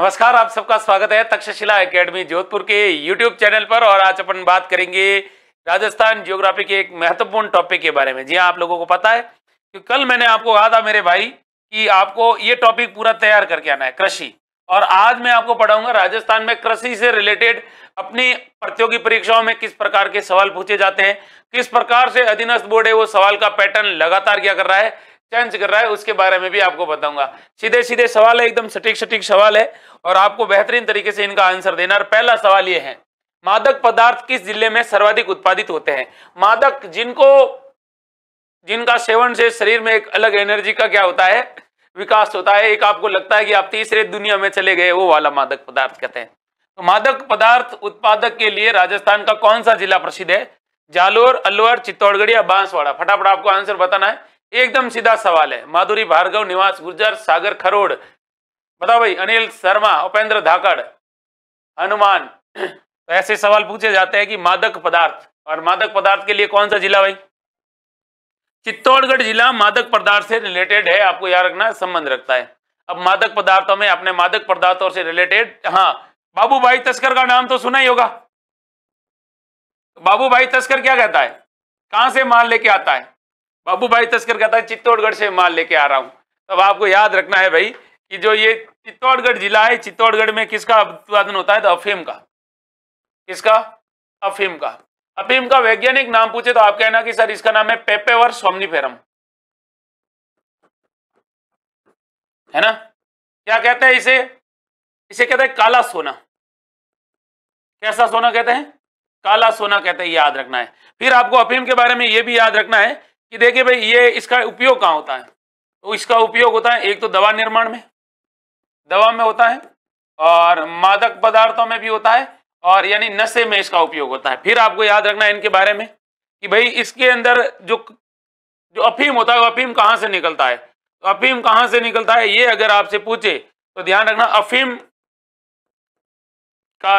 नमस्कार आप सबका स्वागत है तक्षशिला एकेडमी जोधपुर के यूट्यूब चैनल पर और आज अपन बात करेंगे राजस्थान ज्योग्राफी के एक महत्वपूर्ण टॉपिक के बारे में जी हाँ, आप लोगों को पता है कि कल मैंने आपको कहा था मेरे भाई कि आपको ये टॉपिक पूरा तैयार करके आना है कृषि और आज मैं आपको पढ़ाऊंगा राजस्थान में कृषि से रिलेटेड अपनी प्रतियोगी परीक्षाओं में किस प्रकार के सवाल पूछे जाते हैं किस प्रकार से अधीनस्थ बोर्ड है वो सवाल का पैटर्न लगातार क्या कर रहा है चेंज कर रहा है उसके बारे में भी आपको बताऊंगा सीधे सीधे सवाल है एकदम सटीक सटीक सवाल है और आपको बेहतरीन तरीके से इनका आंसर देना और पहला सवाल ये है मादक पदार्थ किस जिले में सर्वाधिक उत्पादित होते हैं मादक जिनको जिनका सेवन से शरीर में एक अलग एनर्जी का क्या होता है विकास होता है एक आपको लगता है कि आप तीसरे दुनिया में चले गए वो वाला मादक पदार्थ कहते हैं तो मादक पदार्थ उत्पादक के लिए राजस्थान का कौन सा जिला प्रसिद्ध है जालोर अलवर चित्तौड़गढ़ या बांसवाड़ा फटाफट आपको आंसर बताना है एकदम सीधा सवाल है माधुरी भार्गव निवास गुर्जर सागर खरोड़ बताओ भाई अनिल शर्मा उपेंद्र धाकड़ हनुमान तो ऐसे सवाल पूछे जाते हैं कि मादक पदार्थ और मादक पदार्थ के लिए कौन सा जिला भाई चित्तौड़गढ़ जिला मादक पदार्थ से रिलेटेड है आपको याद रखना संबंध रखता है अब मादक पदार्थों में अपने मादक पदार्थों से रिलेटेड हाँ बाबू भाई तस्कर का नाम तो सुना ही होगा बाबू भाई तस्कर क्या कहता है कहां से माल लेके आता है बाबू भाई तस्कर कहता है चित्तौड़गढ़ से माल लेके आ रहा हूँ तब आपको याद रखना है भाई कि जो ये चित्तौड़गढ़ जिला है चित्तौड़गढ़ में किसका उत्पादन होता है तो अफीम का किसका अफीम का अफीम का वैज्ञानिक नाम पूछे तो आप कहना कि सर इसका नाम है पेपेवर सोमनीफेरम है ना क्या कहते हैं इसे इसे कहते हैं काला सोना कैसा सोना कहते हैं काला सोना कहते हैं याद रखना है फिर आपको अफीम के बारे में यह भी याद रखना है कि देखिए भाई ये इसका उपयोग कहाँ होता है तो इसका उपयोग होता है एक तो दवा निर्माण में दवा में होता है और मादक पदार्थों में भी होता है और यानी नशे में इसका उपयोग होता है फिर आपको याद रखना है इनके बारे में कि भाई इसके अंदर जो जो अफीम होता है वो अफीम कहाँ से निकलता है तो अफीम कहाँ से निकलता है ये अगर आपसे पूछे तो ध्यान रखना अफीम का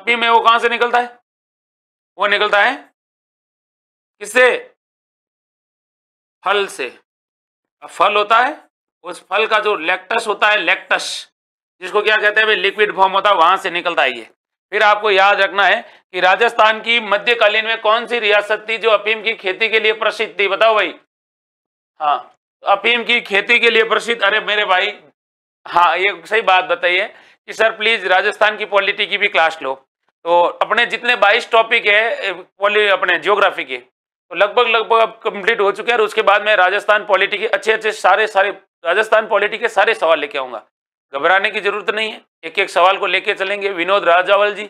अफीम है वो कहाँ से निकलता है वो निकलता है किससे फल से फल होता है उस फल का जो लेक्टस होता है लेक्टस जिसको क्या कहते हैं भाई लिक्विड फॉर्म होता है वहां से निकलता है ये फिर आपको याद रखना है कि राजस्थान की मध्यकालीन में कौन सी रियासत थी जो अफीम की खेती के लिए प्रसिद्ध थी बताओ भाई हाँ अफीम की खेती के लिए प्रसिद्ध अरे मेरे भाई हाँ ये सही बात बताइए कि सर प्लीज राजस्थान की पॉलिटी की भी क्लास लो तो अपने जितने बाईस टॉपिक है अपने जियोग्राफी के तो लगभग लगभग अब कंप्लीट हो चुके हैं और उसके बाद में राजस्थान पॉलिटी के अच्छे अच्छे सारे सारे राजस्थान पॉलिटी के सारे सवाल लेके आऊंगा घबराने की जरूरत नहीं है एक एक सवाल को लेके चलेंगे विनोद राजावल जी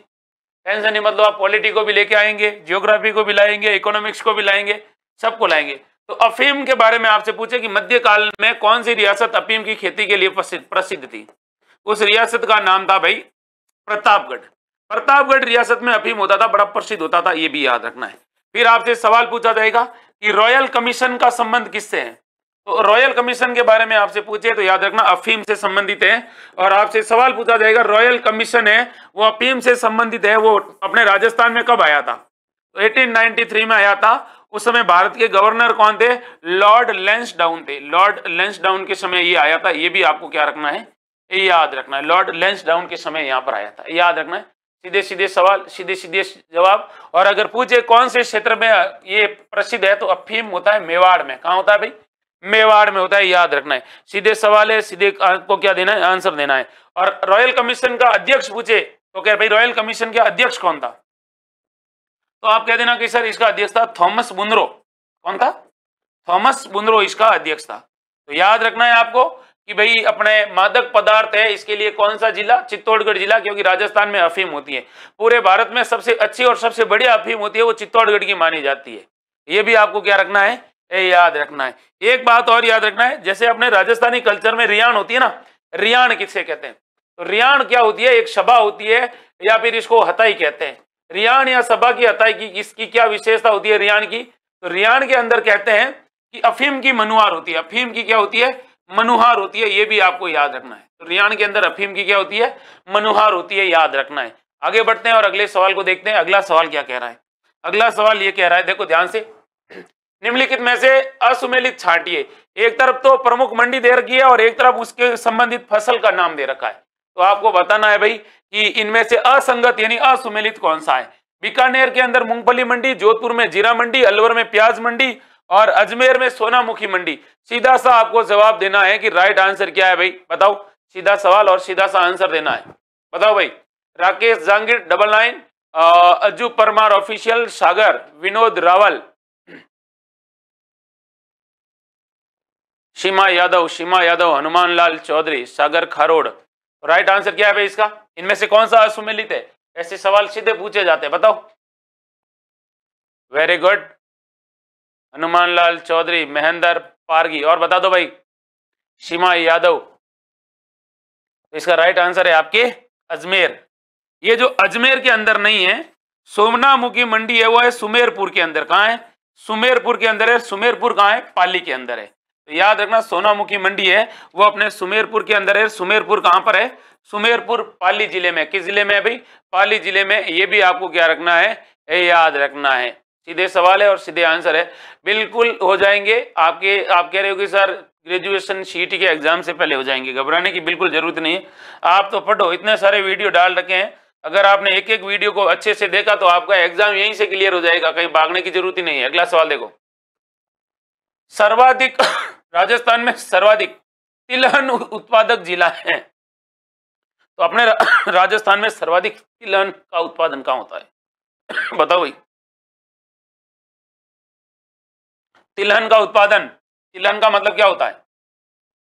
टेंशन नहीं मतलब आप पॉलिटी को भी लेके आएंगे जियोग्राफी को भी लाएंगे इकोनॉमिक्स को भी लाएंगे सबको लाएंगे तो अफीम के बारे में आपसे पूछे कि मध्यकाल में कौन सी रियासत अफीम की खेती के लिए प्रसिद्ध थी उस रियासत का नाम था भाई प्रतापगढ़ प्रतापगढ़ रियासत में अफीम होता था बड़ा प्रसिद्ध होता था ये भी याद रखना है फिर आपसे सवाल पूछा जाएगा कि रॉयल कमीशन का संबंध किससे है तो रॉयल कमीशन के बारे में आपसे पूछे तो याद रखना अफीम से संबंधित है और आपसे सवाल पूछा जाएगा रॉयल कमीशन है वो अफीम से संबंधित है वो अपने राजस्थान में कब आया था तो 1893 में आया था उस समय भारत के गवर्नर कौन थे लॉर्ड लेंस डाउन थे लॉर्ड लेंस डाउन के समय ये आया था ये भी आपको क्या रखना है याद रखना है लॉर्ड लेंस डाउन के समय यहाँ पर आया था याद रखना है सीधे सीधे सवाल सीधे सीधे जवाब और अगर पूछे कौन से क्षेत्र में ये प्रसिद्ध है तो अफीम होता है मेवाड़ में कहा होता है भाई मेवाड़ में होता है याद रखना है सीधे सवाल है सीधे को क्या देना है आंसर देना है और रॉयल कमीशन का अध्यक्ष पूछे तो कह भाई रॉयल कमीशन का अध्यक्ष कौन था तो आप कह देना कि सर इसका अध्यक्ष था थॉमस बुंद्रो कौन था थॉमस बुंद्रो इसका अध्यक्ष था तो याद रखना है आपको कि भाई अपने मादक पदार्थ है इसके लिए कौन सा जिला चित्तौड़गढ़ जिला क्योंकि राजस्थान में अफीम होती है पूरे भारत में सबसे अच्छी और सबसे बढ़िया अफीम होती है वो चित्तौड़गढ़ की मानी जाती है ये भी आपको क्या रखना है ए याद रखना है एक बात और याद रखना है जैसे अपने राजस्थानी कल्चर में रियाण होती है ना रियाण किससे कहते हैं तो रियाण क्या होती है एक सभा होती है या फिर इसको हताई कहते हैं रियाण या सभा की हताई की इसकी क्या विशेषता होती है रियाण की तो रियाण के अंदर कहते हैं कि अफीम की मनुआर होती है अफीम की क्या होती है मनुहार होती है ये भी आपको याद रखना है तो रियान के अंदर अफीम की क्या होती है मनुहार होती है याद रखना है आगे बढ़ते हैं और अगले सवाल को देखते हैं अगला सवाल क्या कह रहा है अगला सवाल ये कह रहा है देखो ध्यान से निम्नलिखित में से असुमेलित छाटिए एक तरफ तो प्रमुख मंडी दे रखी है और एक तरफ उसके संबंधित फसल का नाम दे रखा है तो आपको बताना है भाई कि इनमें से असंगत यानी असुमेलित कौन सा है बीकानेर के अंदर मूंगफली मंडी जोधपुर में जीरा मंडी अलवर में प्याज मंडी और अजमेर में सोनामुखी मंडी सीधा सा आपको जवाब देना है कि राइट आंसर क्या है भाई बताओ सीधा सवाल और सीधा सा आंसर देना है बताओ भाई Rakesh Jangir double nine Ajju Parmar official Sagar Vinod Rawal Seema Yadav Seema Yadav Hanuman Lal Chaudhary Sagar Kharod right answer क्या है भाई इसका इनमें से कौन सा असुमिलित है ऐसे सवाल सीधे पूछे जाते हैं बताओ वेरी गुड हनुमान लाल चौधरी महेंद्र पारगी और बता दो भाई सीमा यादव तो इसका राइट आंसर है आपके अजमेर ये जो अजमेर के अंदर नहीं है सोमनामुखी मंडी है वो है सुमेरपुर के अंदर कहाँ है सुमेरपुर के अंदर है सुमेरपुर कहाँ है पाली के अंदर है तो याद रखना सोनामुखी मंडी है वो अपने सुमेरपुर के अंदर है सुमेरपुर कहाँ पर है सुमेरपुर पाली जिले में किस जिले में है भाई पाली जिले में ये भी आपको क्या रखना है ये याद रखना है सीधे सवाल है और सीधे आंसर है बिल्कुल हो जाएंगे आपके आप कह रहे हो कि सर ग्रेजुएशन शीट के एग्जाम से पहले हो जाएंगे घबराने की बिल्कुल ज़रूरत नहीं है आप तो पढ़ो इतने सारे वीडियो डाल रखे हैं अगर आपने एक एक वीडियो को अच्छे से देखा तो आपका एग्जाम यहीं से क्लियर हो जाएगा कहीं भागने की जरूरत ही नहीं है अगला सवाल देखो सर्वाधिक राजस्थान में सर्वाधिक तिलहन उत्पादक जिला है तो अपने राजस्थान में सर्वाधिक तिलहन का उत्पादन कहाँ होता है बताओ भाई तिलहन का उत्पादन तिलहन का मतलब क्या होता है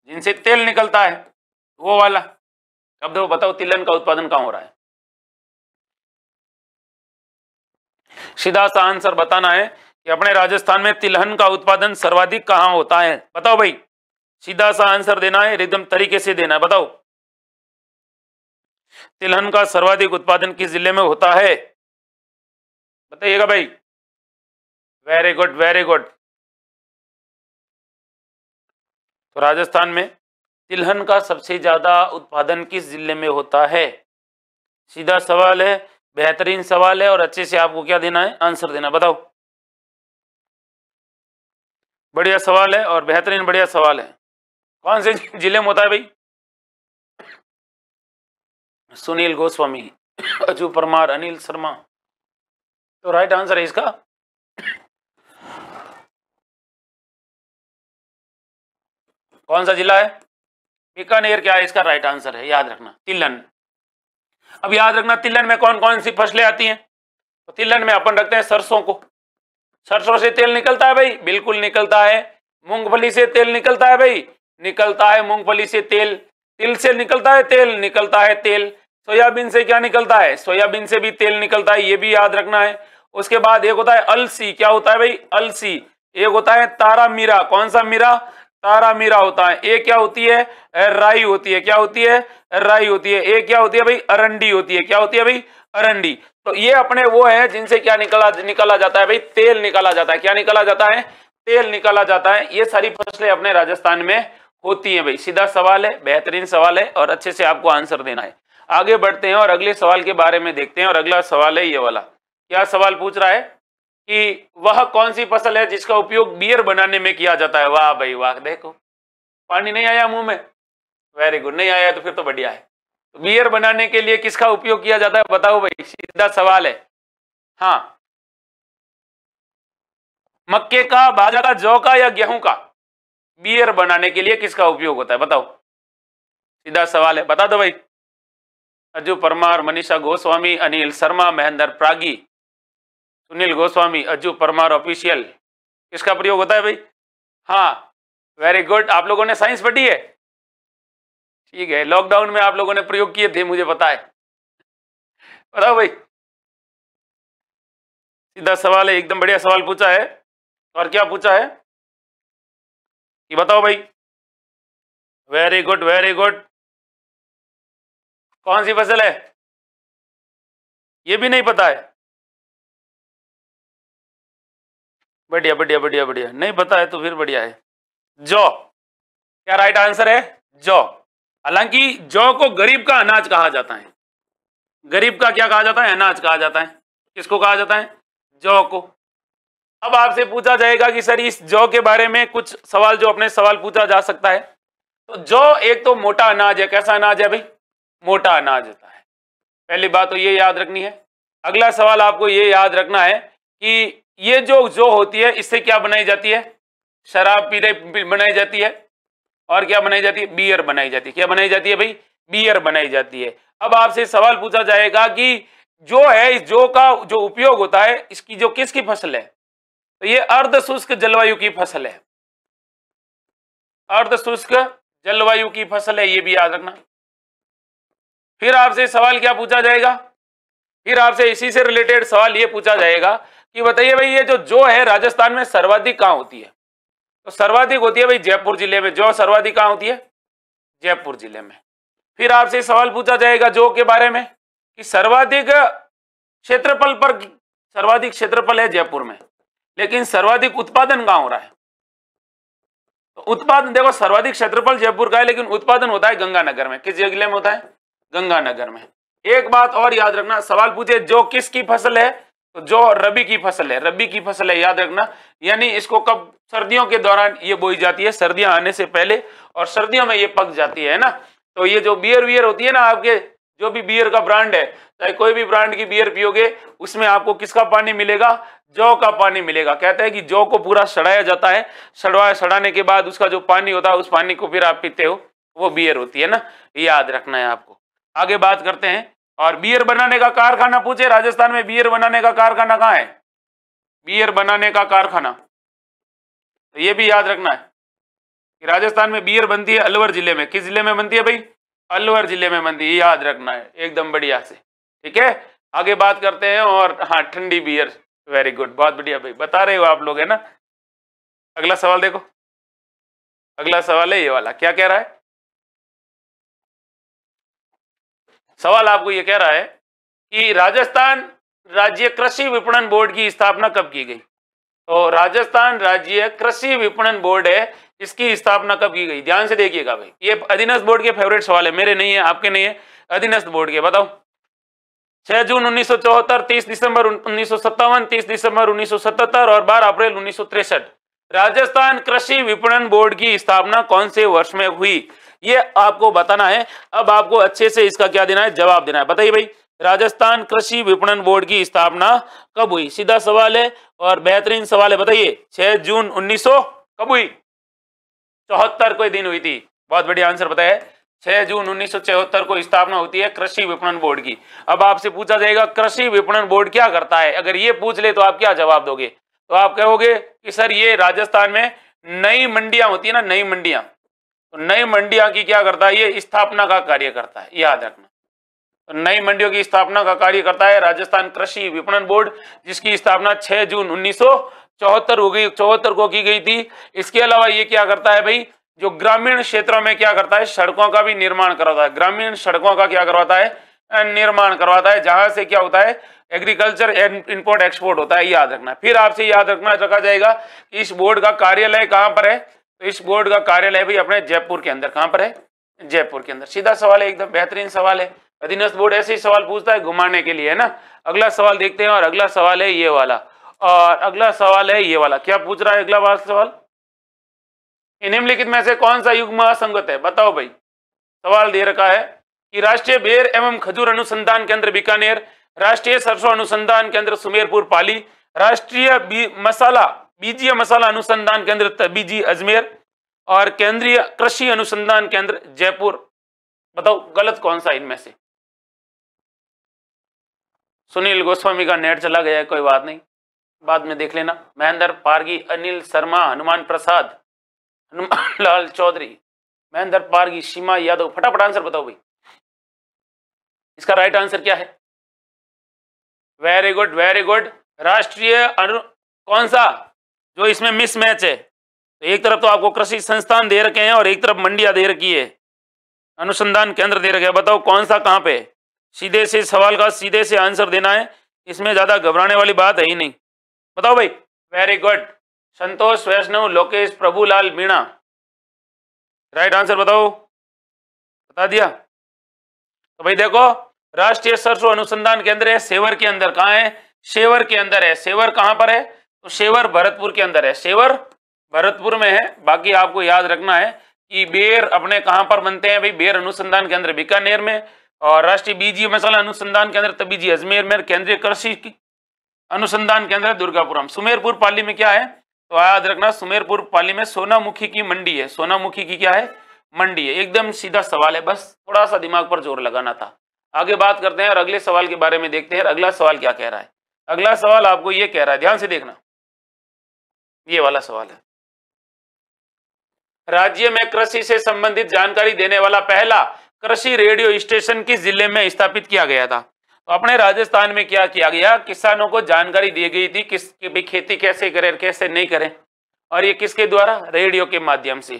जिनसे तेल निकलता है वो वाला अब देखो बताओ तिलहन का उत्पादन कहां हो रहा है सीधा सा आंसर बताना है कि अपने राजस्थान में तिलहन का उत्पादन सर्वाधिक कहां होता है बताओ भाई सीधा सा आंसर देना है एकदम तरीके से देना है बताओ तिलहन का सर्वाधिक उत्पादन किस जिले में होता है बताइएगा भाई वेरी गुड वेरी गुड तो राजस्थान में तिलहन का सबसे ज़्यादा उत्पादन किस ज़िले में होता है सीधा सवाल है बेहतरीन सवाल है और अच्छे से आपको क्या देना है आंसर देना बताओ बढ़िया सवाल है और बेहतरीन बढ़िया सवाल है कौन से जिले में होता है भाई सुनील गोस्वामी अजू परमार अनिल शर्मा तो राइट आंसर है इसका कौन सा जिला है बीकानेर क्या है इसका राइट आंसर है याद रखना तिलन अब याद रखना तिलन में कौन कौन सी फसलें आती हैं तो तिलन में अपन रखते हैं सरसों को सरसों से तेल निकलता है भाई बिल्कुल निकलता है मूंगफली से तेल निकलता है भाई निकलता है मूंगफली से तेल तिल से निकलता है तेल निकलता है तेल सोयाबीन से क्या निकलता है सोयाबीन से भी तेल निकलता है ये भी याद रखना है उसके बाद एक होता है अलसी क्या होता है भाई अलसी एक होता है तारा मीरा कौन सा मीरा तारा मीरा होता है ए क्या होती है राई होती है क्या होती है राई होती है ए क्या होती है भाई अरंडी होती है क्या होती है भाई अरंडी तो ये अपने वो है जिनसे क्या निकला निकाला जाता है भाई तेल निकाला जाता है क्या निकाला जाता है तेल निकाला जाता है ये सारी फसलें अपने राजस्थान में होती है भाई सीधा सवाल है बेहतरीन सवाल है और अच्छे से आपको आंसर देना है आगे बढ़ते हैं और अगले सवाल के बारे में देखते हैं और अगला सवाल है ये वाला क्या सवाल पूछ रहा है कि वह कौन सी फसल है जिसका उपयोग बियर बनाने में किया जाता है वाह भाई वाह देखो पानी नहीं आया मुंह में वेरी गुड नहीं आया तो फिर तो बढ़िया है तो बियर बनाने के लिए किसका उपयोग किया जाता है बताओ भाई सीधा सवाल है हाँ मक्के का बाजरा का जौ का या गेहूं का बियर बनाने के लिए किसका उपयोग होता है बताओ सीधा सवाल है बता दो भाई अजू परमार मनीषा गोस्वामी अनिल शर्मा महेंद्र प्रागी सुनील गोस्वामी अज्जू परमार ऑफिशियल किसका प्रयोग होता है भाई हाँ वेरी गुड आप लोगों ने साइंस पढ़ी है ठीक है लॉकडाउन में आप लोगों ने प्रयोग किए थे मुझे पता है बताओ भाई सीधा सवाल है एकदम बढ़िया सवाल पूछा है और क्या पूछा है कि बताओ भाई वेरी गुड वेरी गुड कौन सी फसल है ये भी नहीं पता है बढ़िया बढ़िया बढ़िया बढ़िया नहीं पता है तो फिर बढ़िया है जौ क्या राइट आंसर है जौ हालांकि जौ को गरीब का अनाज कहा जाता है गरीब का क्या कहा जाता है अनाज कहा जाता है किसको कहा जाता है जौ को अब आपसे पूछा जाएगा कि सर इस जौ के बारे में कुछ सवाल जो अपने सवाल पूछा जा सकता है तो जौ एक तो मोटा अनाज है कैसा अनाज है भाई मोटा अनाज होता है पहली बात तो ये याद रखनी है अगला सवाल आपको ये याद रखना है कि ये जो जो होती है इससे क्या बनाई जाती है शराब पीने बनाई जाती है और क्या बनाई जाती है बियर बनाई जाती है क्या बनाई जाती है भाई बियर बनाई जाती है अब आपसे सवाल पूछा जाएगा कि जो है इस जो का जो उपयोग होता है इसकी जो किसकी फसल है तो ये अर्ध शुष्क जलवायु की फसल है अर्ध शुष्क जलवायु की फसल है ये भी याद रखना फिर आपसे सवाल क्या पूछा जाएगा फिर आपसे इसी से रिलेटेड सवाल ये पूछा जाएगा कि बताइए भाई ये जो जो है राजस्थान में सर्वाधिक कहाँ होती है तो सर्वाधिक होती है भाई जयपुर जिले में जो सर्वाधिक कहाँ होती है जयपुर जिले में फिर आपसे सवाल पूछा जाएगा जो के बारे में कि सर्वाधिक क्षेत्रफल पर सर्वाधिक क्षेत्रफल है जयपुर में लेकिन सर्वाधिक उत्पादन कहाँ हो रहा है तो उत्पादन देखो सर्वाधिक क्षेत्रफल जयपुर का है लेकिन उत्पादन होता है गंगानगर में किस जिले में होता है गंगानगर में एक बात और याद रखना सवाल पूछे जो किसकी फसल है तो जो रबी की फसल है रबी की फसल है याद रखना यानी इसको कब सर्दियों के दौरान ये बोई जाती है सर्दियां आने से पहले और सर्दियों में ये पक जाती है ना तो ये जो बियर वियर होती है ना आपके जो भी बियर का ब्रांड है चाहे कोई भी ब्रांड की बियर पियोगे उसमें आपको किसका पानी मिलेगा जौ का पानी मिलेगा कहते हैं कि जौ को पूरा सड़ाया जाता है सड़वाया सड़ाने के बाद उसका जो पानी होता है उस पानी को फिर आप पीते हो वो बियर होती है ना याद रखना है आपको आगे बात करते हैं और बियर बनाने का कारखाना पूछे राजस्थान में बियर बनाने का कारखाना कहाँ है बियर बनाने का कारखाना तो ये भी याद रखना है कि राजस्थान में बियर बनती है अलवर जिले में किस जिले में बनती है भाई अलवर जिले में बनती है याद रखना है एकदम बढ़िया से ठीक है आगे बात करते हैं और हाँ ठंडी बियर वेरी गुड बहुत बढ़िया भाई बता रहे हो आप लोग है ना अगला सवाल देखो अगला सवाल है ये वाला क्या कह रहा है सवाल आपको ये कह रहा है कि राजस्थान राज्य कृषि विपणन बोर्ड की स्थापना कब की गई तो राजस्थान राज्य कृषि विपणन बोर्ड है इसकी स्थापना कब की गई ध्यान से देखिएगा भाई ये अधीनस्थ बोर्ड के फेवरेट सवाल है मेरे नहीं है आपके नहीं है अधीनस्थ बोर्ड के बताओ 6 जून 1974, 30 दिसंबर 1957, 30 दिसंबर 1977 और 12 अप्रैल उन्नीस राजस्थान कृषि विपणन बोर्ड की स्थापना कौन से वर्ष में हुई ये आपको बताना है अब आपको अच्छे से इसका क्या देना है जवाब देना है बताइए भाई राजस्थान कृषि विपणन बोर्ड की स्थापना कब हुई सीधा सवाल है और बेहतरीन सवाल है बताइए 6 जून 1900 कब हुई चौहत्तर को दिन हुई थी बहुत बढ़िया आंसर बताया छह जून उन्नीस को स्थापना होती है कृषि विपणन बोर्ड की अब आपसे पूछा जाएगा कृषि विपणन बोर्ड क्या करता है अगर ये पूछ ले तो आप क्या जवाब दोगे तो आप कहोगे कि सर ये राजस्थान में नई मंडियां होती है ना नई मंडियां तो नई मंडिया की क्या करता है ये स्थापना का कार्य करता है याद रखना तो नई मंडियों की स्थापना का कार्य करता है राजस्थान कृषि विपणन बोर्ड जिसकी स्थापना 6 जून उन्नीस हो गई चौहत्तर को की गई थी इसके अलावा ये क्या करता है भाई जो ग्रामीण क्षेत्रों में क्या करता है सड़कों का भी निर्माण करवाता है ग्रामीण सड़कों का क्या करवाता है निर्माण करवाता है जहां से क्या होता है एग्रीकल्चर इंपोर्ट एक्सपोर्ट होता है याद रखना फिर आपसे याद रखना रखा जाएगा कि इस बोर्ड का कार्यालय कहां पर है तो इस बोर्ड का कार्यालय भी अपने जयपुर के अंदर कहां पर है जयपुर के अंदर सीधा सवाल है एकदम बेहतरीन सवाल है अधीनस्थ बोर्ड ऐसे ही सवाल पूछता है घुमाने के लिए है ना अगला सवाल देखते हैं और अगला सवाल है ये वाला और अगला सवाल है ये वाला क्या पूछ रहा है अगला वाला सवाल निम्नलिखित में से कौन सा युग असंगत है बताओ भाई सवाल दे रखा है कि राष्ट्रीय बेर एवं खजूर अनुसंधान केंद्र बीकानेर राष्ट्रीय सरसों अनुसंधान केंद्र सुमेरपुर पाली राष्ट्रीय मसाला बीजीय मसाला अनुसंधान केंद्र तबीजी अजमेर और केंद्रीय कृषि अनुसंधान केंद्र जयपुर बताओ गलत कौन सा इनमें से सुनील गोस्वामी का नेट चला गया है कोई बात नहीं बाद में देख लेना महेंद्र पारगी अनिल शर्मा हनुमान प्रसाद हनुमान लाल चौधरी महेंद्र पारगी सीमा यादव फटाफट आंसर बताओ भाई इसका राइट आंसर क्या है वेरी गुड वेरी गुड राष्ट्रीय अनु कौन सा जो इसमें मिसमैच है तो एक तरफ तो आपको कृषि संस्थान दे रखे हैं और एक तरफ मंडिया दे रखी है अनुसंधान केंद्र दे रखे हैं बताओ कौन सा कहाँ पे सीधे से सवाल का सीधे से आंसर देना है इसमें ज़्यादा घबराने वाली बात है ही नहीं बताओ भाई very good Santosh Vaishnav Lokesh Prabhulal Meena right answer बताओ बता दिया तो भाई देखो राष्ट्रीय सरसों अनुसंधान केंद्र है सेवर के अंदर कहाँ है सेवर के अंदर है सेवर कहाँ पर है तो सेवर भरतपुर के अंदर है सेवर भरतपुर में है बाकी आपको याद रखना है कि बेर अपने कहां पर बनते हैं भाई बेर अनुसंधान केंद्र बीकानेर में और राष्ट्रीय बीजी मसाला अनुसंधान केंद्र तबीजी अजमेर में केंद्रीय कृषि अनुसंधान केंद्र दुर्गापुरम सुमेरपुर पाली में क्या है तो याद रखना सुमेरपुर पाली में सोनामुखी की मंडी है सोनामुखी की क्या है मंडी है एकदम सीधा सवाल है बस थोड़ा सा दिमाग पर जोर लगाना था आगे बात करते हैं और अगले सवाल के बारे में देखते हैं अगला सवाल क्या कह रहा है अगला सवाल आपको ये कह रहा है ध्यान से देखना ये वाला सवाल है राज्य में कृषि से संबंधित जानकारी देने वाला पहला कृषि रेडियो स्टेशन किस जिले में स्थापित किया गया था तो अपने राजस्थान में क्या किया गया किसानों को जानकारी दी गई थी किस भी खेती कैसे करें कैसे नहीं करें और ये किसके द्वारा रेडियो के माध्यम से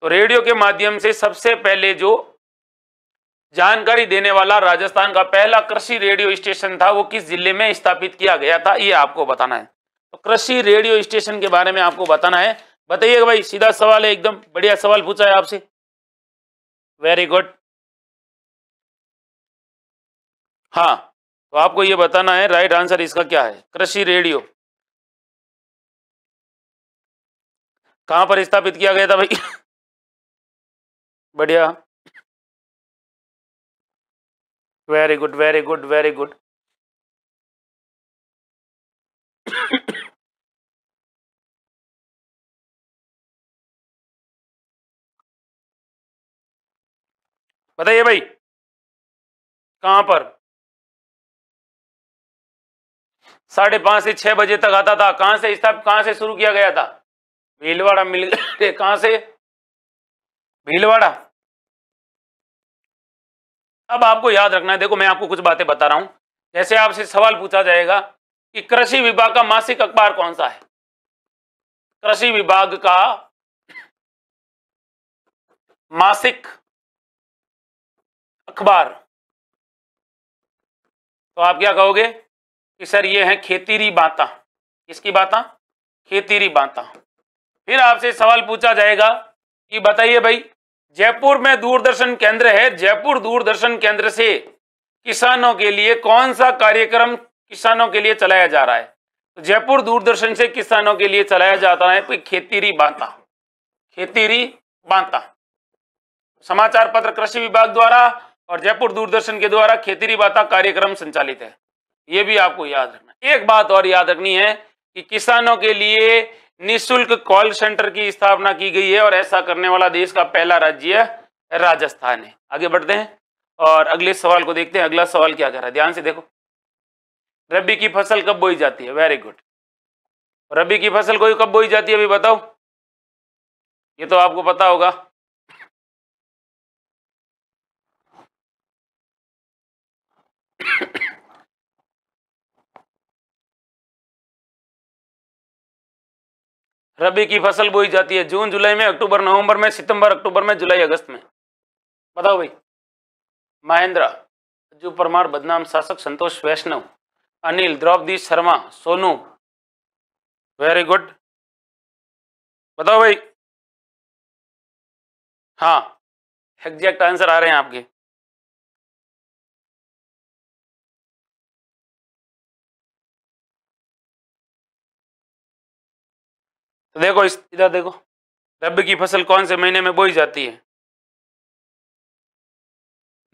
तो रेडियो के माध्यम से सबसे पहले जो जानकारी देने वाला राजस्थान का पहला कृषि रेडियो स्टेशन था वो किस जिले में स्थापित किया गया था ये आपको बताना है तो कृषि रेडियो स्टेशन के बारे में आपको बताना है बताइएगा भाई सीधा सवाल है एकदम बढ़िया सवाल पूछा है आपसे वेरी गुड हाँ तो आपको ये बताना है राइट आंसर इसका क्या है कृषि रेडियो कहां पर स्थापित किया गया था भाई बढ़िया very good very good very good बताइए भाई कहां पर साढ़े पांच से छह बजे तक आता था कहां से स्थापित कहां से शुरू किया गया था भीलवाड़ा मिल गए कहां से भीलवाड़ा अब आपको याद रखना है देखो मैं आपको कुछ बातें बता रहा हूं जैसे आपसे सवाल पूछा जाएगा कि कृषि विभाग का मासिक अखबार कौन सा है कृषि विभाग का मासिक अखबार तो आप क्या कहोगे कि सर ये है खेतीरी बाता किसकी बाता खेतीरी बाता फिर आपसे सवाल पूछा जाएगा कि बताइए भाई जयपुर में दूरदर्शन केंद्र है जयपुर दूरदर्शन केंद्र से किसानों के लिए कौन सा कार्यक्रम किसानों के लिए चलाया जा रहा है तो जयपुर दूरदर्शन से किसानों के लिए चलाया जाता है कोई खेतीरी बांता खेतीरी बांता समाचार पत्र कृषि विभाग द्वारा और जयपुर दूरदर्शन के द्वारा खेती बाता कार्यक्रम संचालित है ये भी आपको याद रखना एक बात और याद रखनी है कि किसानों के लिए निशुल्क कॉल सेंटर की स्थापना की गई है और ऐसा करने वाला देश का पहला राज्य राजस्थान है आगे बढ़ते हैं और अगले सवाल को देखते हैं अगला सवाल क्या कह रहा है ध्यान से देखो रबी की फसल कब बोई जाती है वेरी गुड रबी की फसल कोई कब बोई जाती है अभी बताओ ये तो आपको पता होगा रबी की फसल बोई जाती है जून जुलाई में अक्टूबर नवंबर में सितंबर अक्टूबर में जुलाई अगस्त में बताओ भाई महेंद्रा अज्जू परमार बदनाम शासक संतोष वैष्णव अनिल द्रौपदी शर्मा सोनू वेरी गुड बताओ भाई हाँ एग्जैक्ट आंसर आ रहे हैं आपके तो देखो इस इधर देखो रबी की फसल कौन से महीने में बोई जाती है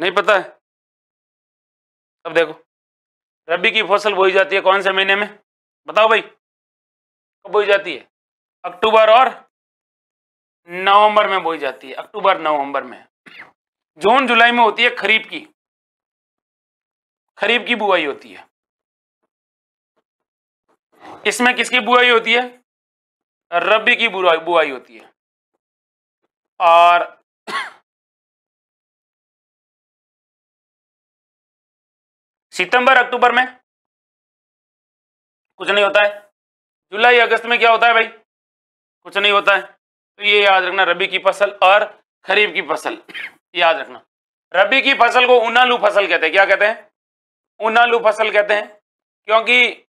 नहीं पता है अब देखो रबी की फसल बोई जाती है कौन से महीने में बताओ भाई कब बोई जाती है अक्टूबर और नवंबर में बोई जाती है अक्टूबर नवंबर में जून जुलाई में होती है खरीफ की खरीफ की बुआई होती है इसमें किसकी बुआई होती है रबी की बुआई बुआई होती है और सितंबर अक्टूबर में कुछ नहीं होता है जुलाई अगस्त में क्या होता है भाई कुछ नहीं होता है तो ये याद रखना रबी की फसल और खरीफ की फसल याद रखना रबी की फसल को उनालू फसल कहते हैं क्या कहते हैं उनालू फसल कहते हैं क्योंकि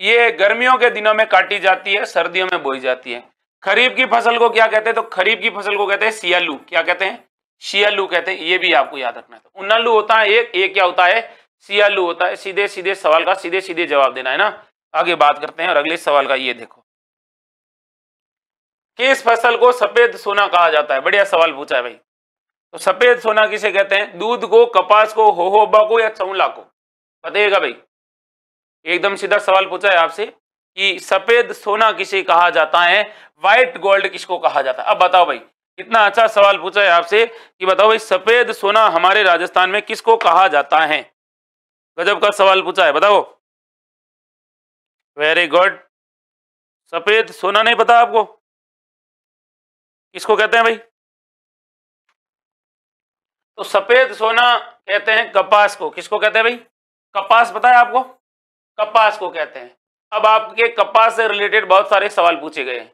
ये गर्मियों के दिनों में काटी जाती है सर्दियों में बोई जाती है खरीफ की फसल को क्या कहते हैं तो खरीफ की फसल को कहते हैं सियालू क्या कहते हैं सियालू कहते हैं ये भी आपको याद रखना है तो उन्नालू होता है एक ये क्या होता है सियालू होता है सीधे सीधे सवाल का सीधे सीधे जवाब देना है ना आगे बात करते हैं और अगले सवाल का ये देखो किस फसल को सफेद सोना कहा जाता है बढ़िया सवाल पूछा है भाई तो सफेद सोना किसे कहते हैं दूध को कपास को होहोबा को या चौला को बताइएगा भाई एकदम सीधा सवाल पूछा है आपसे कि सफेद सोना किसे कहा जाता है व्हाइट गोल्ड किसको कहा जाता है अब बताओ भाई इतना अच्छा सवाल पूछा है आपसे कि बताओ भाई सफेद सोना हमारे राजस्थान में किसको कहा जाता है गजब का सवाल पूछा है बताओ वेरी गुड सफेद सोना नहीं पता आपको किसको कहते हैं भाई तो सफेद सोना कहते हैं कपास को किसको कहते हैं भाई कपास पता है आपको कपास को कहते हैं अब आपके कपास से रिलेटेड बहुत सारे सवाल पूछे गए हैं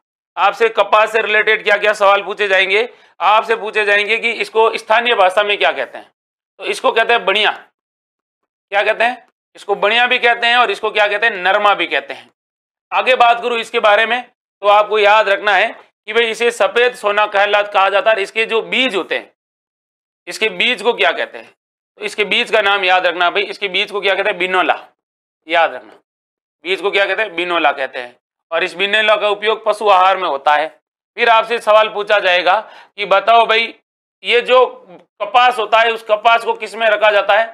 आपसे कपास से रिलेटेड क्या क्या सवाल पूछे जाएंगे आपसे पूछे जाएंगे कि इसको स्थानीय भाषा में क्या कहते हैं तो इसको कहते हैं बढ़िया क्या कहते हैं इसको बढ़िया भी कहते हैं और इसको क्या कहते हैं नरमा भी कहते हैं आगे बात करूं इसके बारे में तो आपको याद रखना है कि भाई इसे सफेद सोना कहला कहा जाता है इसके जो बीज होते हैं इसके बीज को क्या कहते हैं तो इसके बीज का नाम याद रखना भाई इसके बीज को क्या कहते हैं बिनोला याद रखना बीज को क्या कहते हैं बिनोला कहते हैं और इस बिनोला का उपयोग पशु आहार में होता है फिर आपसे सवाल पूछा जाएगा कि बताओ भाई ये जो कपास होता है उस कपास को किस में रखा जाता है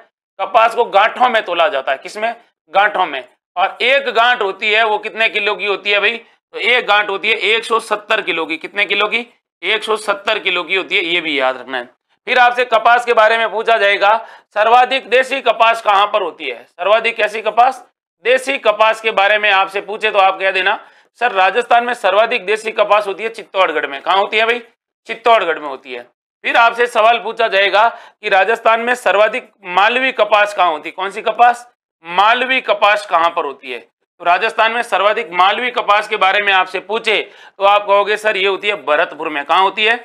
कपास को गांठों में तोला जाता है किसमें गांठों में और एक गांठ होती है वो कितने किलो की होती है भाई तो एक गांठ होती है 170 किलो की कितने किलो की 170 किलो की होती है ये भी याद रखना है फिर आपसे कपास के बारे में पूछा जाएगा सर्वाधिक देसी कपास कहां पर होती है सर्वाधिक कैसी कपास देसी कपास के बारे में आपसे पूछे तो आप कह देना सर राजस्थान में सर्वाधिक देसी कपास होती है चित्तौड़गढ़ में कहा होती है भाई चित्तौड़गढ़ में होती है फिर आपसे सवाल पूछा जाएगा कि राजस्थान में सर्वाधिक मालवी कपास कहाँ होती है कौन सी कपास मालवी कपास कहाँ पर होती है तो राजस्थान में सर्वाधिक मालवी कपास के बारे में आपसे पूछे तो आप कहोगे सर ये होती है भरतपुर में कहा होती है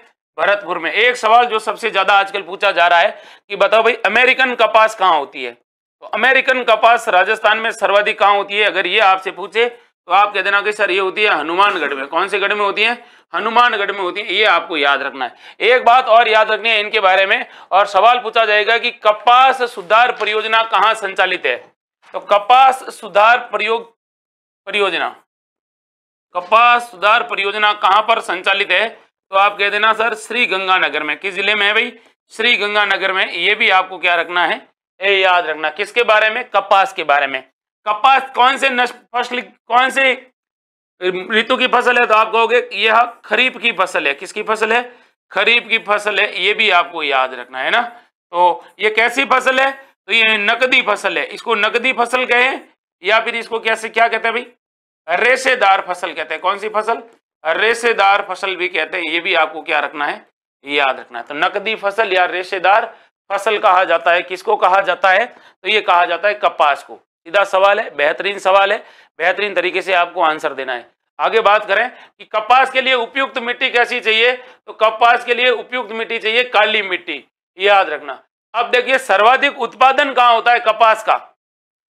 भरतपुर में एक सवाल जो सबसे ज्यादा आजकल पूछा जा रहा है कि बताओ भाई अमेरिकन कपास कहाँ होती है तो अमेरिकन कपास राजस्थान में सर्वाधिक कहाँ होती है अगर ये आपसे पूछे तो आप कह देना कि सर ये होती है हनुमानगढ़ में कौन से गढ़ में होती है हनुमानगढ़ में होती है ये आपको याद रखना है एक बात और याद रखनी है इनके बारे में और सवाल पूछा जाएगा कि कपास सुधार परियोजना कहाँ संचालित है तो कपास सुधार प्रयोग परियोजना कपास सुधार परियोजना कहां पर संचालित है तो आप कह देना सर श्री गंगानगर में किस जिले में है भाई श्री गंगानगर में ये भी आपको क्या रखना है ए याद रखना किसके बारे में कपास के बारे में कपास कौन से फसल कौन से ऋतु की फसल है तो आप कहोगे यह खरीफ की फसल है किसकी फसल है खरीफ की फसल है ये भी आपको याद रखना है ना तो ये कैसी फसल है तो ये नकदी फसल है इसको नकदी फसल कहे या फिर इसको कैसे क्या कहते हैं भाई रेशेदार फसल कहते हैं कौन सी फसल रेशेदार फसल भी कहते हैं ये भी आपको क्या रखना है याद रखना है तो नकदी फसल या रेशेदार फसल कहा जाता है किसको कहा जाता है तो ये कहा जाता है कपास को सीधा सवाल है बेहतरीन सवाल है बेहतरीन तरीके से आपको आंसर देना है आगे बात करें कि कपास के लिए उपयुक्त मिट्टी कैसी चाहिए तो कपास के लिए उपयुक्त मिट्टी चाहिए काली मिट्टी याद रखना अब देखिए सर्वाधिक उत्पादन कहाँ होता है कपास का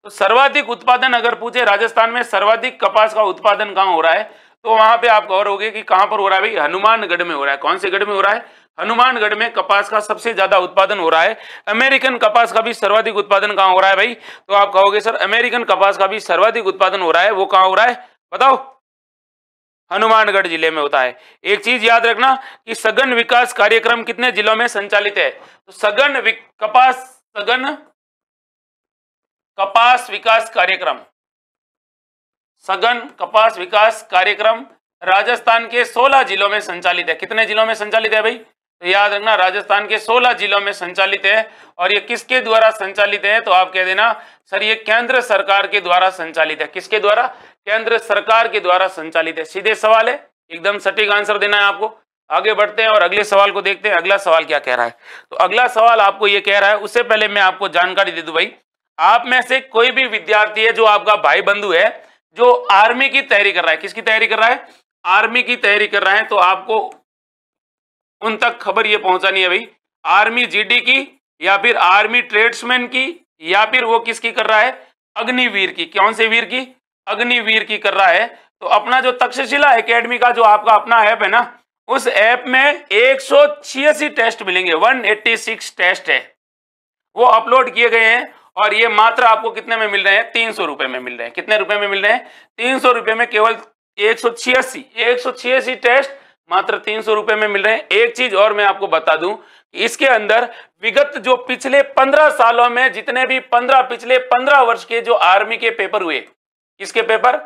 तो सर्वाधिक उत्पादन अगर पूछे राजस्थान में सर्वाधिक कपास का उत्पादन कहाँ हो रहा है तो वहां पे आप गौर होगे कि कहां पर हो रहा है भाई हनुमानगढ़ में हो रहा है कौन से गढ़ में हो रहा है हनुमानगढ़ में कपास का सबसे ज्यादा उत्पादन हो रहा है अमेरिकन कपास का भी सर्वाधिक उत्पादन कहाँ हो रहा है भाई तो आप कहोगे सर अमेरिकन कपास का भी सर्वाधिक उत्पादन हो रहा है वो कहाँ हो रहा है बताओ हनुमानगढ़ जिले में होता है एक चीज याद रखना कि सघन विकास कार्यक्रम कितने जिलों में संचालित है तो सघन कपास सघन कपास विकास कार्यक्रम सघन कपास विकास कार्यक्रम राजस्थान के 16 जिलों में संचालित है कितने जिलों में संचालित है भाई तो याद रखना राजस्थान के 16 जिलों में संचालित है और ये किसके द्वारा संचालित है तो आप कह देना सर ये केंद्र सरकार के द्वारा संचालित है किसके द्वारा केंद्र सरकार के द्वारा संचालित है सीधे सवाल है एकदम सटीक आंसर देना है आपको आगे बढ़ते हैं और अगले सवाल को देखते हैं अगला सवाल क्या कह रहा है तो अगला सवाल आपको ये कह रहा है उससे पहले मैं आपको जानकारी दे दू भाई आप में से कोई भी विद्यार्थी है जो आपका भाई बंधु है जो आर्मी की तैयारी कर रहा है किसकी तैयारी कर रहा है आर्मी की तैयारी कर रहा है तो आपको उन तक खबर ये पहुंचानी है भाई आर्मी जीडी की या फिर आर्मी ट्रेड्समैन की या फिर वो किसकी कर रहा है अग्निवीर की कौन से वीर की अग्निवीर की कर रहा है तो अपना जो तक्षशिला एकेडमी का जो आपका अपना ऐप है ना उस ऐप में एक टेस्ट मिलेंगे 186 टेस्ट है वो अपलोड किए गए हैं और ये मात्र आपको कितने में मिल रहे हैं तीन सौ रुपए में मिल रहे हैं कितने रुपए में मिल रहे हैं तीन सौ रुपए में केवल एक सौ छियासी एक सौ छियासी टेस्ट मात्र तीन सौ रुपए में मिल रहे हैं एक चीज और मैं आपको बता दूं इसके अंदर विगत जो पिछले पंद्रह सालों में जितने भी पंद्रह पिछले पंद्रह वर्ष के जो आर्मी के पेपर हुए इसके पेपर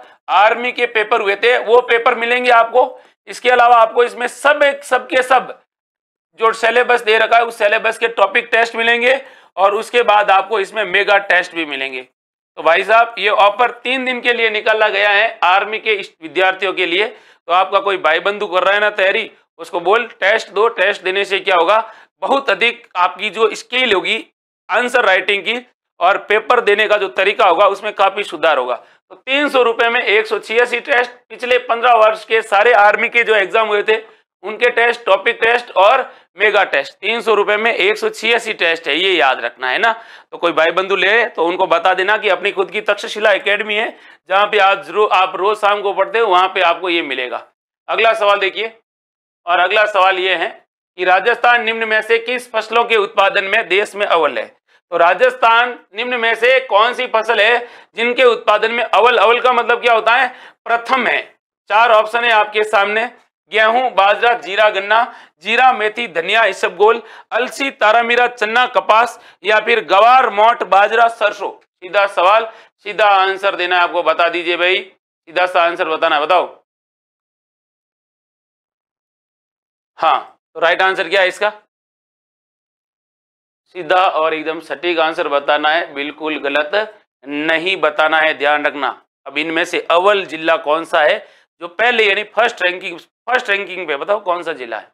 आर्मी के पेपर हुए थे वो पेपर मिलेंगे आपको इसके अलावा आपको इसमें सब एक सबके सब जो सिलेबस दे रखा है उस सिलेबस के टॉपिक टेस्ट मिलेंगे और उसके बाद आपको इसमें मेगा टेस्ट भी मिलेंगे तो भाई साहब ये ऑफर तीन दिन के लिए निकाला गया है आर्मी के विद्यार्थियों के लिए तो आपका कोई भाई बंधु कर रहा है ना तैयारी उसको बोल टेस्ट दो टेस्ट देने से क्या होगा बहुत अधिक आपकी जो स्किल होगी आंसर राइटिंग की और पेपर देने का जो तरीका होगा उसमें काफी सुधार होगा तो तीन रुपए में एक टेस्ट पिछले पंद्रह वर्ष के सारे आर्मी के जो एग्जाम हुए थे उनके टेस्ट टॉपिक टेस्ट और मेगा टेस्ट तीन सौ रुपए में एक सौ छियासी टेस्ट है ये याद रखना है ना तो कोई भाई बंधु ले तो उनको बता देना कि अपनी खुद की तक्षशिला एकेडमी है जहां पे आज आप रोज शाम को पढ़ते हो वहां पे आपको ये मिलेगा अगला सवाल देखिए और अगला सवाल ये है कि राजस्थान निम्न में से किस फसलों के उत्पादन में देश में अव्वल है तो राजस्थान निम्न में से कौन सी फसल है जिनके उत्पादन में अव्वल अव्वल का मतलब क्या होता है प्रथम है चार ऑप्शन है आपके सामने गेहूं बाजरा जीरा गन्ना जीरा मेथी धनिया इसबगोल अलसी तारामीरा चन्ना कपास या फिर गवार मोट बाजरा सरसों सीधा सवाल सीधा आंसर देना है आपको बता दीजिए भाई सीधा सा आंसर बताना है बताओ हाँ तो राइट आंसर क्या है इसका सीधा और एकदम सटीक आंसर बताना है बिल्कुल गलत नहीं बताना है ध्यान रखना अब इनमें से अव्वल जिला कौन सा है जो पहले यानी फर्स्ट रैंकिंग फर्स्ट रैंकिंग पे बताओ कौन सा जिला है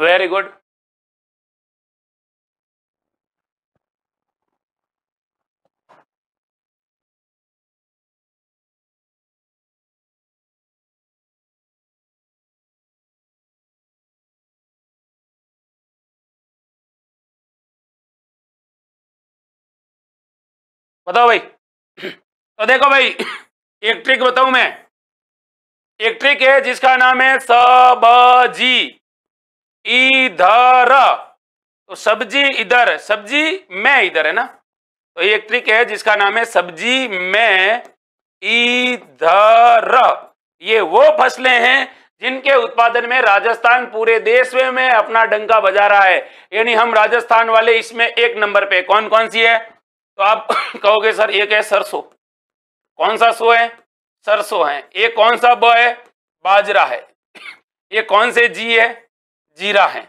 वेरी गुड बताओ भाई तो देखो भाई एक ट्रिक बताऊं मैं एक ट्रिक है जिसका नाम है सबजी इधर तो सब्जी इधर सब्जी मैं इधर है ना तो ये एक ट्रिक है जिसका नाम है सब्जी में इधर ये वो फसलें हैं जिनके उत्पादन में राजस्थान पूरे देश में, में अपना डंका बजा रहा है यानी हम राजस्थान वाले इसमें एक नंबर पे कौन कौन सी है तो आप कहोगे सर एक है सरसों कौन सा सो है सरसों है ये कौन सा ब है बाजरा है ये कौन से जी है जीरा है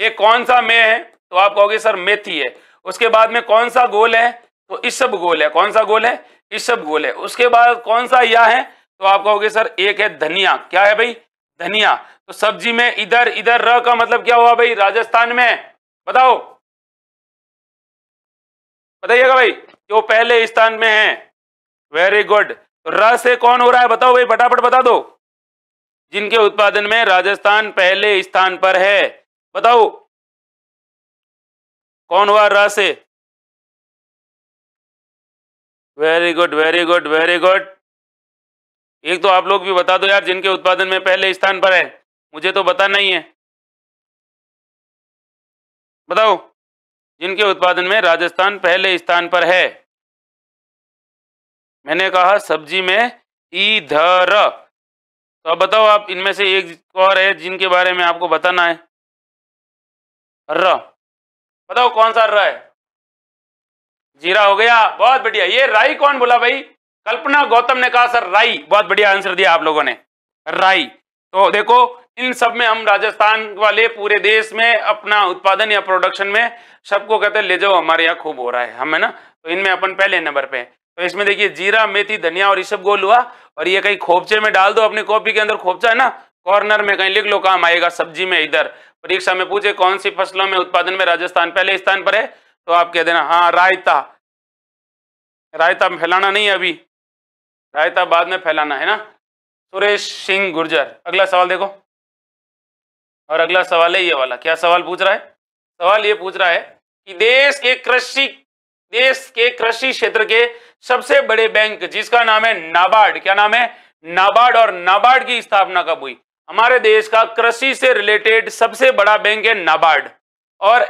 ये कौन सा मे है तो आप कहोगे सर मेथी है उसके बाद में कौन सा गोल है तो इसब गोल है कौन सा गोल है इसब गोल है उसके बाद कौन सा या है तो आप कहोगे सर एक है धनिया क्या है भाई धनिया तो सब्जी में इधर इधर र का मतलब क्या हुआ भाई राजस्थान में बताओ बताइएगा भाई जो पहले स्थान में है वेरी गुड तो र से कौन हो रहा है बताओ भाई फटाफट बता दो जिनके उत्पादन में राजस्थान पहले स्थान पर है बताओ कौन हुआ र से very good very good very good एक तो आप लोग भी बता दो यार जिनके उत्पादन में पहले स्थान पर है मुझे तो पता नहीं है बताओ जिनके उत्पादन में राजस्थान पहले स्थान पर है मैंने कहा सब्जी में इधर तो अब बताओ आप इनमें से एक और है जिनके बारे में आपको बताना है र बताओ कौन सा र है जीरा हो गया बहुत बढ़िया ये राई कौन बोला भाई कल्पना गौतम ने कहा सर राई बहुत बढ़िया आंसर दिया आप लोगों ने राई तो देखो इन सब में हम राजस्थान वाले पूरे देश में अपना उत्पादन या प्रोडक्शन में सबको कहते हैं ले जाओ हमारे यहाँ खूब हो रहा है हमें ना तो इनमें अपन पहले नंबर पे हैं तो इसमें देखिए जीरा मेथी धनिया और ये सब गोल हुआ और ये कहीं खोपचे में डाल दो अपनी कॉपी के अंदर खोपचा है ना कॉर्नर में कहीं लिख लो काम आएगा सब्जी में इधर परीक्षा में पूछे कौन सी फसलों में उत्पादन में राजस्थान पहले स्थान पर है तो आप कह देना हाँ रायता रायता फैलाना नहीं अभी रायता बाद में फैलाना है ना सुरेश सिंह गुर्जर अगला सवाल देखो और अगला सवाल है ये वाला क्या सवाल पूछ रहा है सवाल ये पूछ रहा है कि देश के कृषि देश के कृषि क्षेत्र के सबसे बड़े बैंक जिसका नाम है नाबार्ड क्या नाम है नाबार्ड और नाबार्ड की स्थापना कब हुई हमारे देश का कृषि से रिलेटेड सबसे बड़ा बैंक है नाबार्ड और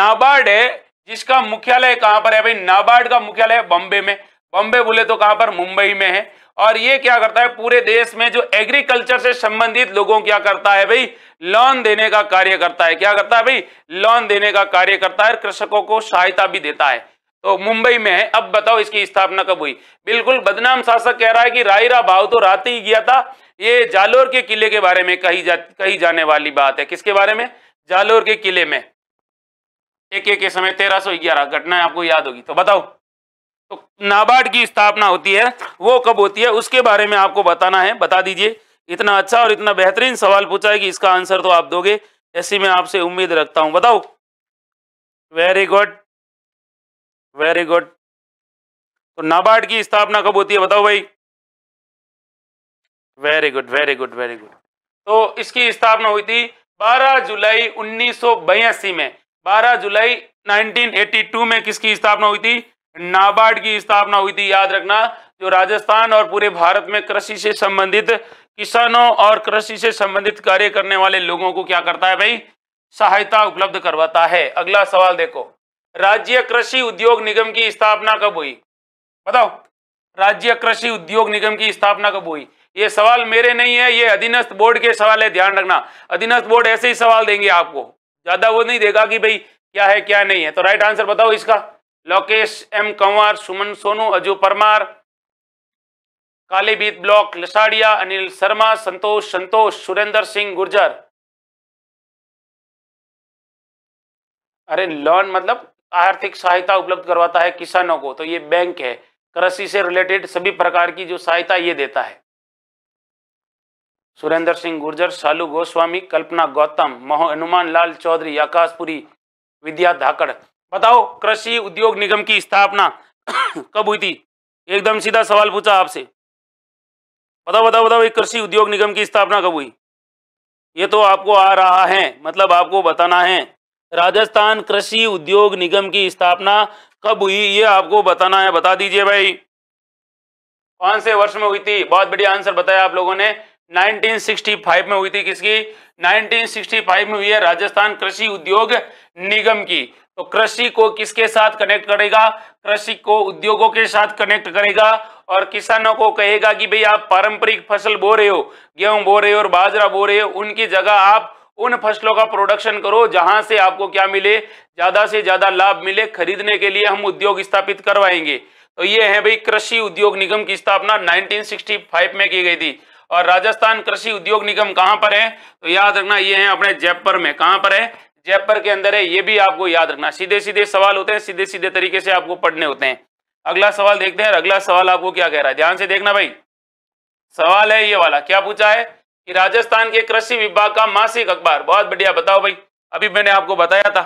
नाबार्ड है जिसका मुख्यालय कहां पर है भाई नाबार्ड का मुख्यालय बॉम्बे में बॉम्बे बोले तो कहां पर मुंबई में है और ये क्या करता है पूरे देश में जो एग्रीकल्चर से संबंधित लोगों क्या करता है भाई लोन देने का कार्य करता है क्या करता है भाई लोन देने का कार्य करता है कृषकों को सहायता भी देता है तो मुंबई में है अब बताओ इसकी स्थापना कब हुई बिल्कुल बदनाम शासक कह रहा है कि रायरा भाव तो रात ही गया था ये जालोर के किले के बारे में कही जा कही जाने वाली बात है किसके बारे में जालोर के किले में एक एक के समय तेरह सौ ग्यारह घटनाएं आपको याद होगी तो बताओ तो नाबार्ड की स्थापना होती है वो कब होती है उसके बारे में आपको बताना है बता दीजिए इतना अच्छा और इतना बेहतरीन सवाल पूछा है कि इसका आंसर तो आप दोगे ऐसी मैं आपसे उम्मीद रखता हूं बताओ वेरी गुड वेरी गुड तो नाबार्ड की स्थापना कब होती है बताओ भाई very good very good very good तो इसकी स्थापना हुई थी 12 जुलाई उन्नीस में 12 जुलाई 1982 में किसकी स्थापना हुई थी नाबार्ड की स्थापना हुई थी याद रखना जो राजस्थान और पूरे भारत में कृषि से संबंधित किसानों और कृषि से संबंधित कार्य करने वाले लोगों को क्या करता है भाई सहायता उपलब्ध करवाता है अगला सवाल देखो राज्य कृषि उद्योग निगम की स्थापना कब हुई बताओ राज्य कृषि उद्योग निगम की स्थापना कब हुई ये सवाल मेरे नहीं है ये अधीनस्थ बोर्ड के सवाल है ध्यान रखना अधीनस्थ बोर्ड ऐसे ही सवाल देंगे आपको ज्यादा वो नहीं देगा कि भाई क्या है क्या नहीं है तो राइट आंसर बताओ इसका लोकेश एम कंवर सुमन सोनू अजू परमार कालीबीत ब्लॉक लसाड़िया अनिल शर्मा संतोष संतोष सुरेंद्र सिंह गुर्जर अरे लॉन मतलब आर्थिक सहायता उपलब्ध करवाता है किसानों को तो ये बैंक है कृषि से रिलेटेड सभी प्रकार की जो सहायता ये देता है सुरेंद्र सिंह गुर्जर शालू गोस्वामी कल्पना गौतम मोहन हनुमान लाल चौधरी आकाशपुरी विद्या धाकड़ बताओ कृषि उद्योग निगम की स्थापना कब हुई थी एकदम सीधा सवाल पूछा आपसे बताओ बताओ बताओ कृषि उद्योग निगम की स्थापना कब हुई ये तो आपको आ रहा है मतलब आपको बताना है राजस्थान कृषि उद्योग निगम की स्थापना कब हुई ये आपको बताना है बता दीजिए भाई कौन से वर्ष में हुई थी बहुत बढ़िया आंसर बताया आप लोगों ने 1965 में हुई थी किसकी 1965 में हुई है राजस्थान कृषि उद्योग निगम की तो कृषि को किसके साथ कनेक्ट करेगा कृषि को उद्योगों के साथ कनेक्ट करेगा और किसानों को कहेगा कि भाई आप पारंपरिक फसल बो रहे हो गेहूं बो रहे हो और बाजरा बो रहे हो उनकी जगह आप उन फसलों का प्रोडक्शन करो जहां से आपको क्या मिले ज्यादा से ज्यादा लाभ मिले खरीदने के लिए हम उद्योग स्थापित करवाएंगे तो ये है भाई कृषि उद्योग निगम की स्थापना 1965 में की गई थी और राजस्थान कृषि उद्योग निगम कहां पर है तो याद रखना ये है अपने जयपुर में कहां पर है जयपुर के अंदर है ये भी आपको याद रखना सीधे सीधे सवाल होते हैं सीधे सीधे तरीके से आपको पढ़ने होते हैं अगला सवाल देखते हैं अगला सवाल आपको क्या कह रहा है ध्यान से देखना भाई सवाल है ये वाला क्या पूछा है कि राजस्थान के कृषि विभाग का मासिक अखबार बहुत बढ़िया बताओ भाई अभी मैंने आपको बताया था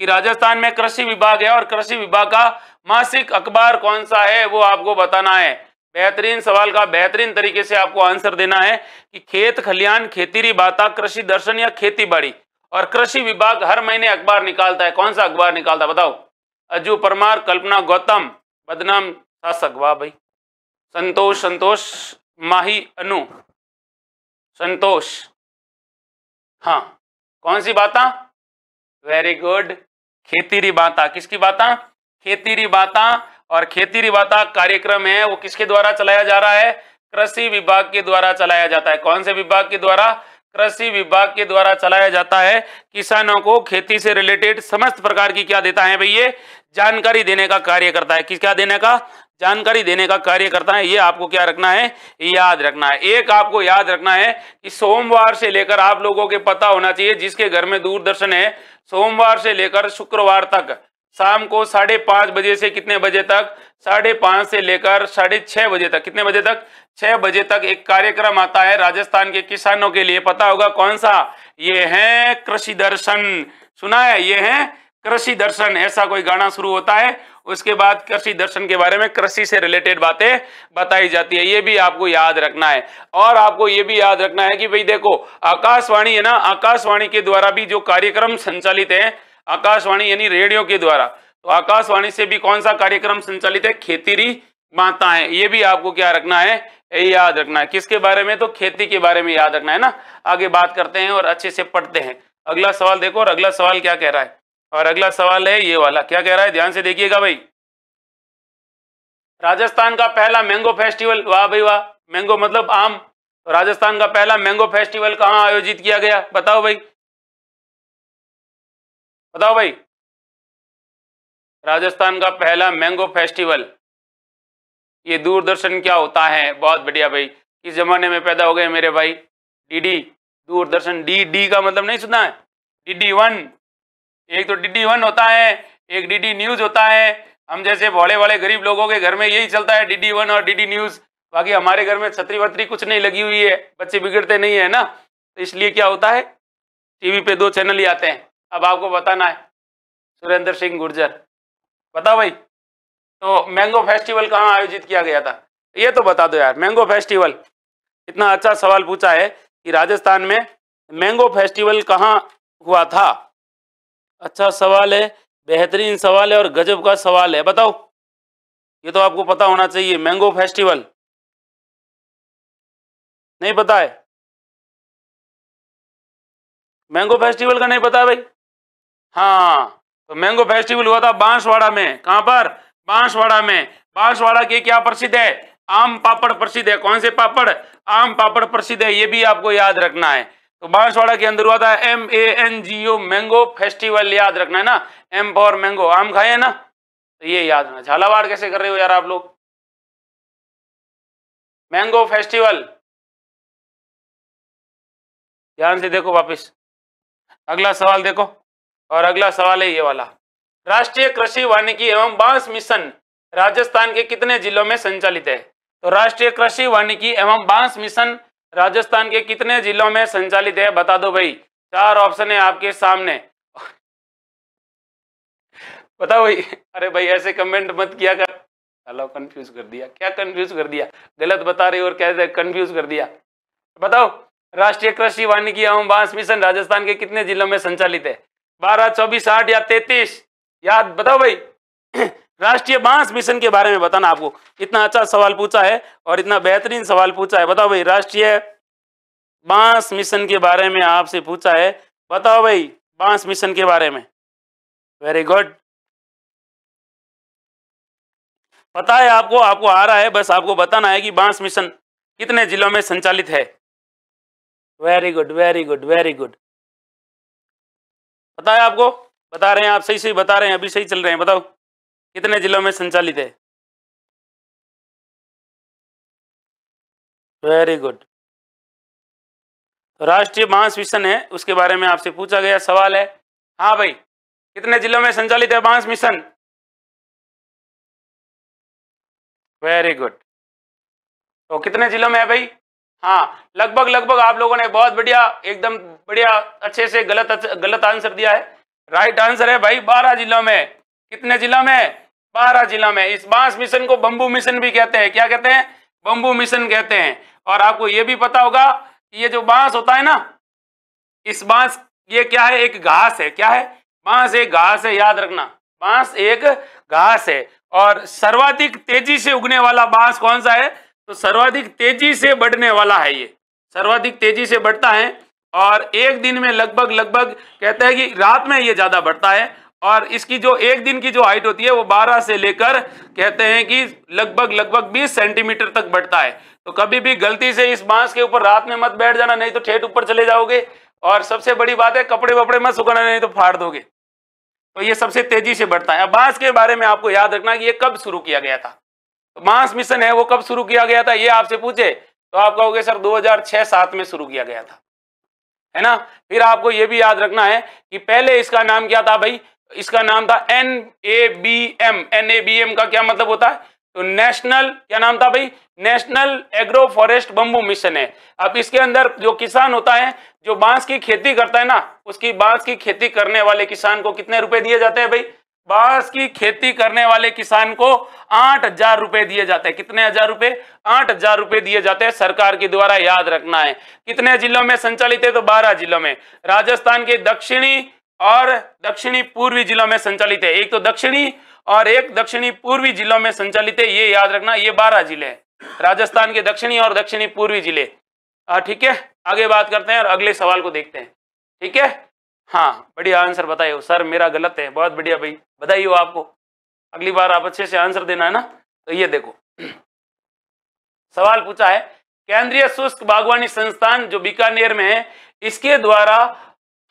कि राजस्थान में कृषि विभाग है और कृषि विभाग का मासिक अखबार कौन सा है वो आपको बताना है बेहतरीन सवाल का बेहतरीन तरीके से आपको आंसर देना है कि खेत खलियान खेती बाता कृषि दर्शन या खेती बाड़ी और कृषि विभाग हर महीने अखबार निकालता है कौन सा अखबार निकालता है बताओ अजू परमार कल्पना गौतम बदनाम शासक वाह भाई संतोष संतोष माही अनु संतोष हाँ कौन सी बात वेरी गुड खेती री बात किसकी बात खेती री बात और खेती री बात कार्यक्रम है वो किसके द्वारा चलाया जा रहा है कृषि विभाग के द्वारा चलाया जाता है कौन से विभाग के द्वारा कृषि विभाग के द्वारा चलाया जाता है किसानों को खेती से रिलेटेड समस्त प्रकार की क्या देता है भैया जानकारी देने का कार्य करता है किस क्या देने का जानकारी देने का कार्य करता है ये आपको क्या रखना है याद रखना है एक आपको याद रखना है कि सोमवार से लेकर आप लोगों के पता होना चाहिए जिसके घर में दूरदर्शन है सोमवार से लेकर शुक्रवार तक शाम को साढ़े पांच बजे से कितने बजे तक साढ़े पांच से लेकर साढ़े छह बजे तक कितने बजे तक छह बजे तक एक कार्यक्रम आता है राजस्थान के किसानों के लिए पता होगा कौन सा ये है कृषि दर्शन सुना है ये है कृषि दर्शन ऐसा कोई गाना शुरू होता है उसके बाद कृषि दर्शन के बारे में कृषि से रिलेटेड बातें बताई जाती है ये भी आपको याद रखना है और आपको ये भी याद रखना है कि भाई देखो आकाशवाणी है ना आकाशवाणी के द्वारा भी जो कार्यक्रम संचालित है आकाशवाणी यानी रेडियो के द्वारा तो आकाशवाणी से भी कौन सा कार्यक्रम संचालित है खेतीरी माताएं ये भी आपको क्या रखना है यही याद रखना है किसके बारे में तो खेती के बारे में याद रखना है ना आगे बात करते हैं और अच्छे से पढ़ते हैं अगला सवाल देखो और अगला सवाल क्या कह रहा है और अगला सवाल है ये वाला क्या कह रहा है ध्यान से देखिएगा भाई राजस्थान का पहला मैंगो फेस्टिवल वाह भाई वाह मैंगो मतलब आम तो राजस्थान का पहला मैंगो फेस्टिवल कहाँ आयोजित किया गया बताओ भाई बताओ भाई राजस्थान का पहला मैंगो फेस्टिवल ये दूरदर्शन क्या होता है बहुत बढ़िया भाई इस जमाने में पैदा हो गए मेरे भाई डीडी दूरदर्शन डी डी का मतलब नहीं सुना है डीडी वन एक तो डी वन होता है एक डी न्यूज होता है हम जैसे बड़े वाले गरीब लोगों के घर में यही चलता है डीडी वन और डीडी न्यूज बाकी हमारे घर में छतरी वतरी कुछ नहीं लगी हुई है बच्चे बिगड़ते नहीं है ना तो इसलिए क्या होता है टीवी पे दो चैनल ही आते हैं अब आपको बताना है सुरेंद्र सिंह गुर्जर बता भाई तो मैंगो फेस्टिवल कहाँ आयोजित किया गया था ये तो बता दो यार मैंगो फेस्टिवल इतना अच्छा सवाल पूछा है कि राजस्थान में मैंगो फेस्टिवल कहाँ हुआ था अच्छा सवाल है बेहतरीन सवाल है और गजब का सवाल है बताओ ये तो आपको पता होना चाहिए मैंगो फेस्टिवल नहीं पता है मैंगो फेस्टिवल का नहीं पता भाई हाँ तो मैंगो फेस्टिवल हुआ था बांसवाड़ा में कहां पर बांसवाड़ा में बांसवाड़ा के क्या प्रसिद्ध है आम पापड़ प्रसिद्ध है कौन से पापड़ आम पापड़ प्रसिद्ध है ये भी आपको याद रखना है तो बांसवाड़ा के अंदर हुआ था M A N G O mango festival याद रखना है ना एम फॉर मैंगो आम खाए ना तो ये याद रखना झालावाड़ कैसे कर रहे हो यार आप लोग मैंगो फेस्टिवल ध्यान से देखो वापस अगला सवाल देखो और अगला सवाल है ये वाला राष्ट्रीय कृषि वानिकी एवं बांस मिशन राजस्थान के कितने जिलों में संचालित है तो राष्ट्रीय कृषि वानिकी एवं बांस मिशन राजस्थान के कितने जिलों में संचालित है बता दो भाई चार ऑप्शन है आपके सामने बताओ भाई अरे भाई ऐसे कमेंट मत किया कर हेलो कंफ्यूज कर दिया क्या कंफ्यूज कर दिया गलत बता रही और कहते कंफ्यूज कर दिया बताओ राष्ट्रीय कृषि वानिकी एवं बांस मिशन राजस्थान के कितने जिलों में संचालित है बारह चौबीस आठ या तैतीस याद बताओ भाई राष्ट्रीय बांस मिशन के बारे में बताना आपको इतना अच्छा सवाल पूछा है और इतना बेहतरीन सवाल पूछा है बताओ भाई राष्ट्रीय बांस मिशन के बारे में आपसे पूछा है बताओ भाई बांस मिशन के बारे में वेरी गुड पता है आपको आपको आ रहा है बस आपको बताना है कि बांस मिशन कितने जिलों में संचालित है very good very good very good पता है आपको बता रहे हैं आप सही सही बता रहे हैं अभी सही चल रहे हैं बताओ कितने जिलों में संचालित है वेरी गुड राष्ट्रीय बांस मिशन है उसके बारे में आपसे पूछा गया सवाल है हाँ भाई कितने जिलों में संचालित है बांस मिशन वेरी गुड तो कितने जिलों में है भाई हाँ लगभग लगभग आप लोगों ने बहुत बढ़िया एकदम बढ़िया अच्छे से गलत गलत आंसर दिया है राइट आंसर है भाई बारह जिलों में कितने जिलों में बारह जिला में इस बांस मिशन को बंबू मिशन भी कहते हैं क्या कहते हैं बंबू मिशन कहते हैं और आपको यह भी पता होगा कि ये जो बांस होता है ना इस बांस ये क्या है एक घास है क्या है बांस एक घास है याद रखना बांस एक घास है और सर्वाधिक तेजी से उगने वाला बांस कौन सा है तो सर्वाधिक तेजी से बढ़ने वाला है ये सर्वाधिक तेजी से बढ़ता है और एक दिन में लगभग लगभग कहते हैं कि रात में ये ज्यादा बढ़ता है और इसकी जो एक दिन की जो हाइट होती है वो 12 से लेकर कहते हैं कि लगभग लगभग 20 सेंटीमीटर तक बढ़ता है तो कभी भी गलती से इस बांस के ऊपर रात में मत बैठ जाना नहीं तो ठेठ ऊपर चले जाओगे और सबसे बड़ी बात है कपड़े वपड़े मत सुखाना नहीं तो फाड़ दोगे तो ये सबसे तेजी से बढ़ता है बांस के बारे में आपको याद रखना कि ये कब शुरू किया गया था तो बांस मिशन है वो कब शुरू किया गया था ये आपसे पूछे तो आप कहोगे सर दो हजार में शुरू किया गया था है ना फिर आपको यह भी याद रखना है कि पहले इसका नाम क्या था भाई इसका नाम था N A B M N A B M का क्या मतलब होता है तो नेशनल क्या नाम था भाई national agro forest bamboo mission है अब इसके अंदर जो किसान होता है जो बांस की खेती करता है ना उसकी बांस की खेती करने वाले किसान को कितने रुपए दिए जाते हैं भाई बांस की खेती करने वाले किसान को आठ हजार रुपए दिए जाते हैं कितने हजार रुपए आठ हजार रुपए दिए जाते हैं सरकार के द्वारा याद रखना है कितने जिलों में संचालित है तो बारह जिलों में राजस्थान के दक्षिणी और दक्षिणी पूर्वी जिलों में संचालित है एक तो दक्षिणी और एक दक्षिणी पूर्वी जिलों में संचालित है ये याद रखना ये बारह जिले हैं राजस्थान के दक्षिणी और दक्षिणी पूर्वी जिले ठीक है आगे बात करते हैं और अगले सवाल को देखते हैं ठीक है हाँ बढ़िया आंसर बताइए सर मेरा गलत है बहुत बढ़िया भाई बताइए आपको अगली बार आप अच्छे से आंसर देना है ना तो ये देखो सवाल पूछा है केंद्रीय शुष्क बागवानी संस्थान जो बीकानेर में है इसके द्वारा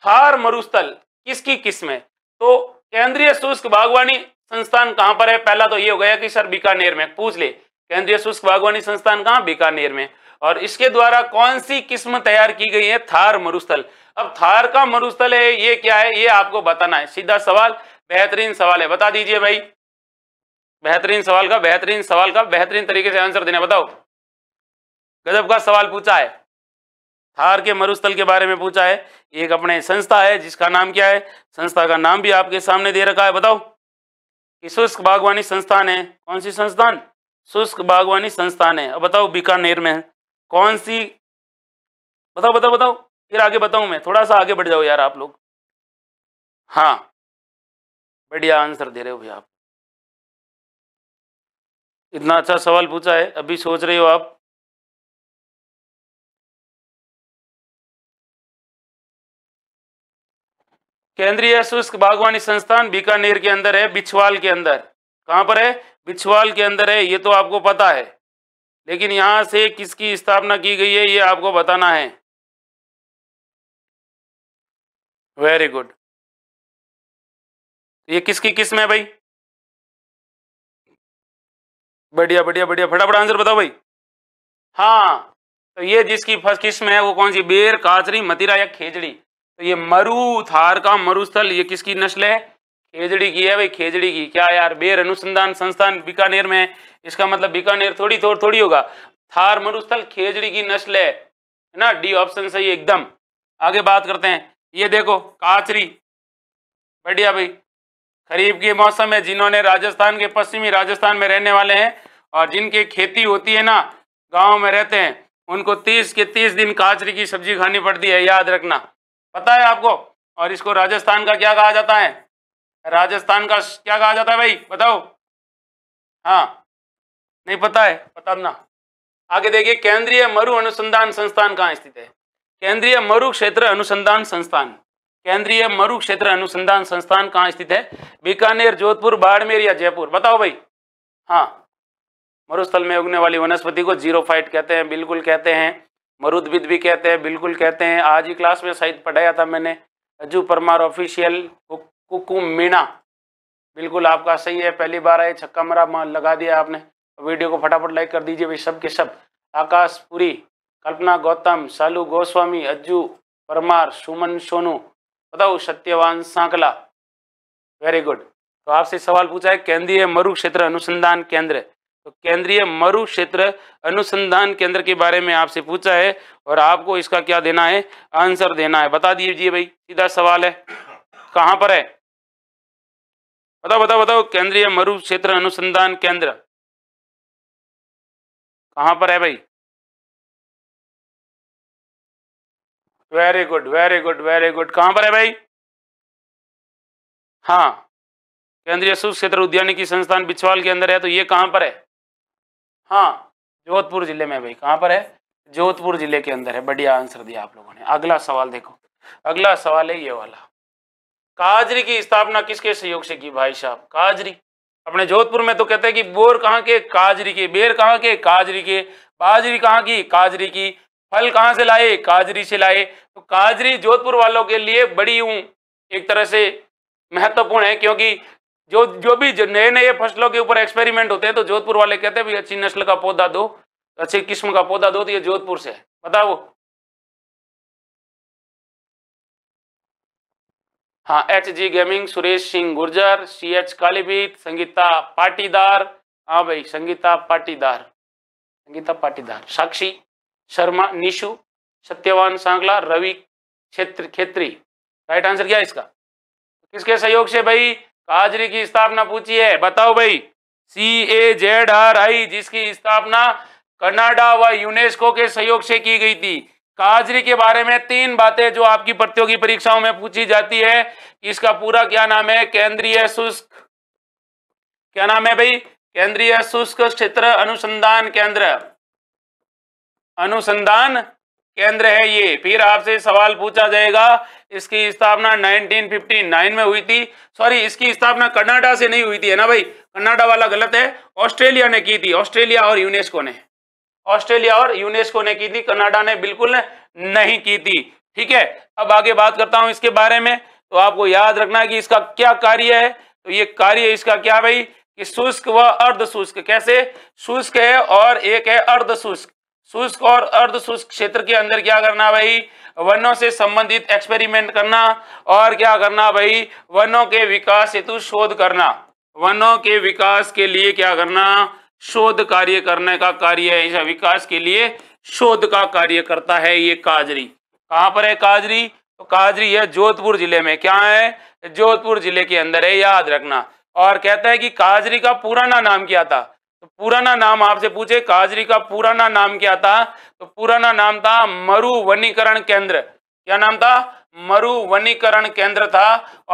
थार मरुस्थल किसकी किस्म है तो केंद्रीय शुष्क बागवानी संस्थान कहां पर है पहला तो ये हो गया कि सर बीकानेर में पूछ ले केंद्रीय शुष्क बागवानी संस्थान कहाँ बीकानेर में और इसके द्वारा कौन सी किस्म तैयार की गई है थार मरुस्थल अब थार का मरुस्थल है ये क्या है ये आपको बताना है सीधा सवाल बेहतरीन सवाल है बता दीजिए भाई बेहतरीन सवाल का बेहतरीन सवाल का बेहतरीन तरीके से आंसर देना बताओ गजब का सवाल पूछा है थार के मरुस्थल के बारे में पूछा है एक अपने संस्था है जिसका नाम क्या है संस्था का नाम भी आपके सामने दे रखा है बताओ कि शुष्क बागवानी संस्थान है कौन सी संस्थान शुष्क बागवानी संस्थान है अब बताओ बीकानेर में कौन सी बताओ बताओ बताओ फिर आगे बताऊं मैं थोड़ा सा आगे बढ़ जाओ यार आप लोग हाँ बढ़िया आंसर दे रहे हो भैया आप इतना अच्छा सवाल पूछा है अभी सोच रहे हो आप केंद्रीय शुष्क बागवानी संस्थान बीकानेर के अंदर है बिछवाल के अंदर कहाँ पर है बिछवाल के अंदर है ये तो आपको पता है लेकिन यहाँ से किसकी स्थापना की गई है ये आपको बताना है वेरी गुड तो ये किसकी किस्म है भाई बढ़िया बढ़िया बढ़िया फटाफट आंसर बताओ भाई हाँ तो ये जिसकी फर्स्ट किस्म है वो कौन सी बेर काचरी मतिरा या खेजड़ी तो ये मरु थार का मरुस्थल ये किसकी नस्ल है खेजड़ी की है भाई खेजड़ी की क्या यार बेर अनुसंधान संस्थान बीकानेर में है इसका मतलब बीकानेर थोड़ी थोड़ थोड़ी होगा थार मरुस्थल खेजड़ी की नस्ल है ना डी ऑप्शन सही एकदम आगे बात करते हैं ये देखो काचरी बढ़िया भाई खरीफ के मौसम है जिन्होंने राजस्थान के पश्चिमी राजस्थान में रहने वाले हैं और जिनकी खेती होती है ना गाँव में रहते हैं उनको तीस के तीस दिन काचरी की सब्जी खानी पड़ती है याद रखना पता है आपको और इसको राजस्थान का क्या कहा जाता है राजस्थान का क्या कहा जाता है भाई बताओ हाँ नहीं पता है पता ना आगे देखिए केंद्रीय मरु अनुसंधान संस्थान कहाँ स्थित है केंद्रीय मरु क्षेत्र अनुसंधान संस्थान केंद्रीय मरु क्षेत्र अनुसंधान संस्थान कहाँ स्थित है बीकानेर जोधपुर बाड़मेर या जयपुर बताओ भाई हाँ मरुस्थल में उगने वाली वनस्पति को जीरोफाइट कहते हैं बिल्कुल कहते हैं मरुदबिद भी कहते हैं बिल्कुल कहते हैं आज ही क्लास में शायद पढ़ाया था मैंने अजू परमार ऑफिशियल कुकुम मीणा बिल्कुल आपका सही है पहली बार आए छक्का मरा लगा दिया आपने वीडियो को फटाफट लाइक कर दीजिए भाई सब के सब आकाश पुरी कल्पना गौतम सालू गोस्वामी अज्जू परमार सुमन सोनू बताओ सत्यवान सांकला वेरी गुड तो आपसे सवाल पूछा है केंद्रीय मरु क्षेत्र अनुसंधान केंद्र तो केंद्रीय मरु क्षेत्र अनुसंधान केंद्र के बारे में आपसे पूछा है और आपको इसका क्या देना है आंसर देना है बता दीजिए भाई सीधा सवाल है कहां पर है बताओ बताओ बताओ केंद्रीय मरु क्षेत्र अनुसंधान केंद्र कहां पर है भाई very good very good very good कहां पर है भाई हाँ केंद्रीय क्षेत्र उद्यानिकी संस्थान बिछवाल के अंदर है तो ये कहां पर है हाँ जोधपुर जिले में भाई कहाँ पर है जोधपुर जिले के अंदर है बढ़िया आंसर दिया आप लोगों ने अगला सवाल देखो अगला सवाल है ये वाला काजरी की स्थापना किसके सहयोग से की भाई साहब काजरी अपने जोधपुर में तो कहते हैं कि बोर कहाँ के काजरी के बेर कहाँ के काजरी के बाजरी कहाँ की काजरी की फल कहाँ से लाए काजरी से लाए तो काजरी जोधपुर वालों के लिए बड़ी हूँ एक तरह से महत्वपूर्ण है क्योंकि जो जो भी नए नए फसलों के ऊपर एक्सपेरिमेंट होते हैं तो जोधपुर वाले कहते हैं अच्छी नस्ल का पौधा दो अच्छी किस्म का पौधा दो तो ये जोधपुर से है बताओ हाँ H G gaming Suresh Singh Gurjar C H कालीबीत संगीता पाटीदार हाँ भाई संगीता पाटीदार संगीता पाटीदार साक्षी शर्मा निशु सत्यवान सांगला रवि क्षेत्र खेत्री राइट आंसर क्या है इसका किसके सहयोग से भाई काजरी की स्थापना पूछी है बताओ भाई सी ए जेड आर आई जिसकी स्थापना कनाडा व यूनेस्को के सहयोग से की गई थी काजरी के बारे में तीन बातें जो आपकी प्रतियोगी परीक्षाओं में पूछी जाती है इसका पूरा क्या नाम है केंद्रीय शुष्क क्या नाम है भाई केंद्रीय शुष्क क्षेत्र अनुसंधान केंद्र अनुसंधान केंद्र है ये फिर आपसे सवाल पूछा जाएगा इसकी स्थापना 1959 में हुई थी सॉरी इसकी स्थापना कनाडा से नहीं हुई थी है ना भाई कनाडा वाला गलत है ऑस्ट्रेलिया ने की थी ऑस्ट्रेलिया और यूनेस्को ने ऑस्ट्रेलिया और यूनेस्को ने की थी कनाडा ने बिल्कुल नहीं की थी ठीक है अब आगे बात करता हूं इसके बारे में तो आपको याद रखना है कि इसका क्या कार्य है तो ये कार्य इसका क्या भाई कि शुष्क व अर्ध शुष्क कैसे शुष्क है और एक है अर्ध शुष्क शुष्क और अर्ध शुष्क क्षेत्र के अंदर क्या करना भाई वनों से संबंधित एक्सपेरिमेंट करना और क्या करना भाई वनों के विकास हेतु शोध करना वनों के विकास के लिए क्या करना शोध कार्य करने का कार्य है इस विकास के लिए शोध का कार्य करता है ये काजरी कहां पर है काजरी तो काजरी है जोधपुर जिले में क्या है जोधपुर जिले के अंदर है याद रखना और कहता है कि काजरी का पुराना नाम क्या था तो पुराना नाम आपसे पूछे काजरी का पुराना नाम क्या था तो पुराना नाम था मरुवनीकरण केंद्र क्या नाम था मरुवनीकरण केंद्र था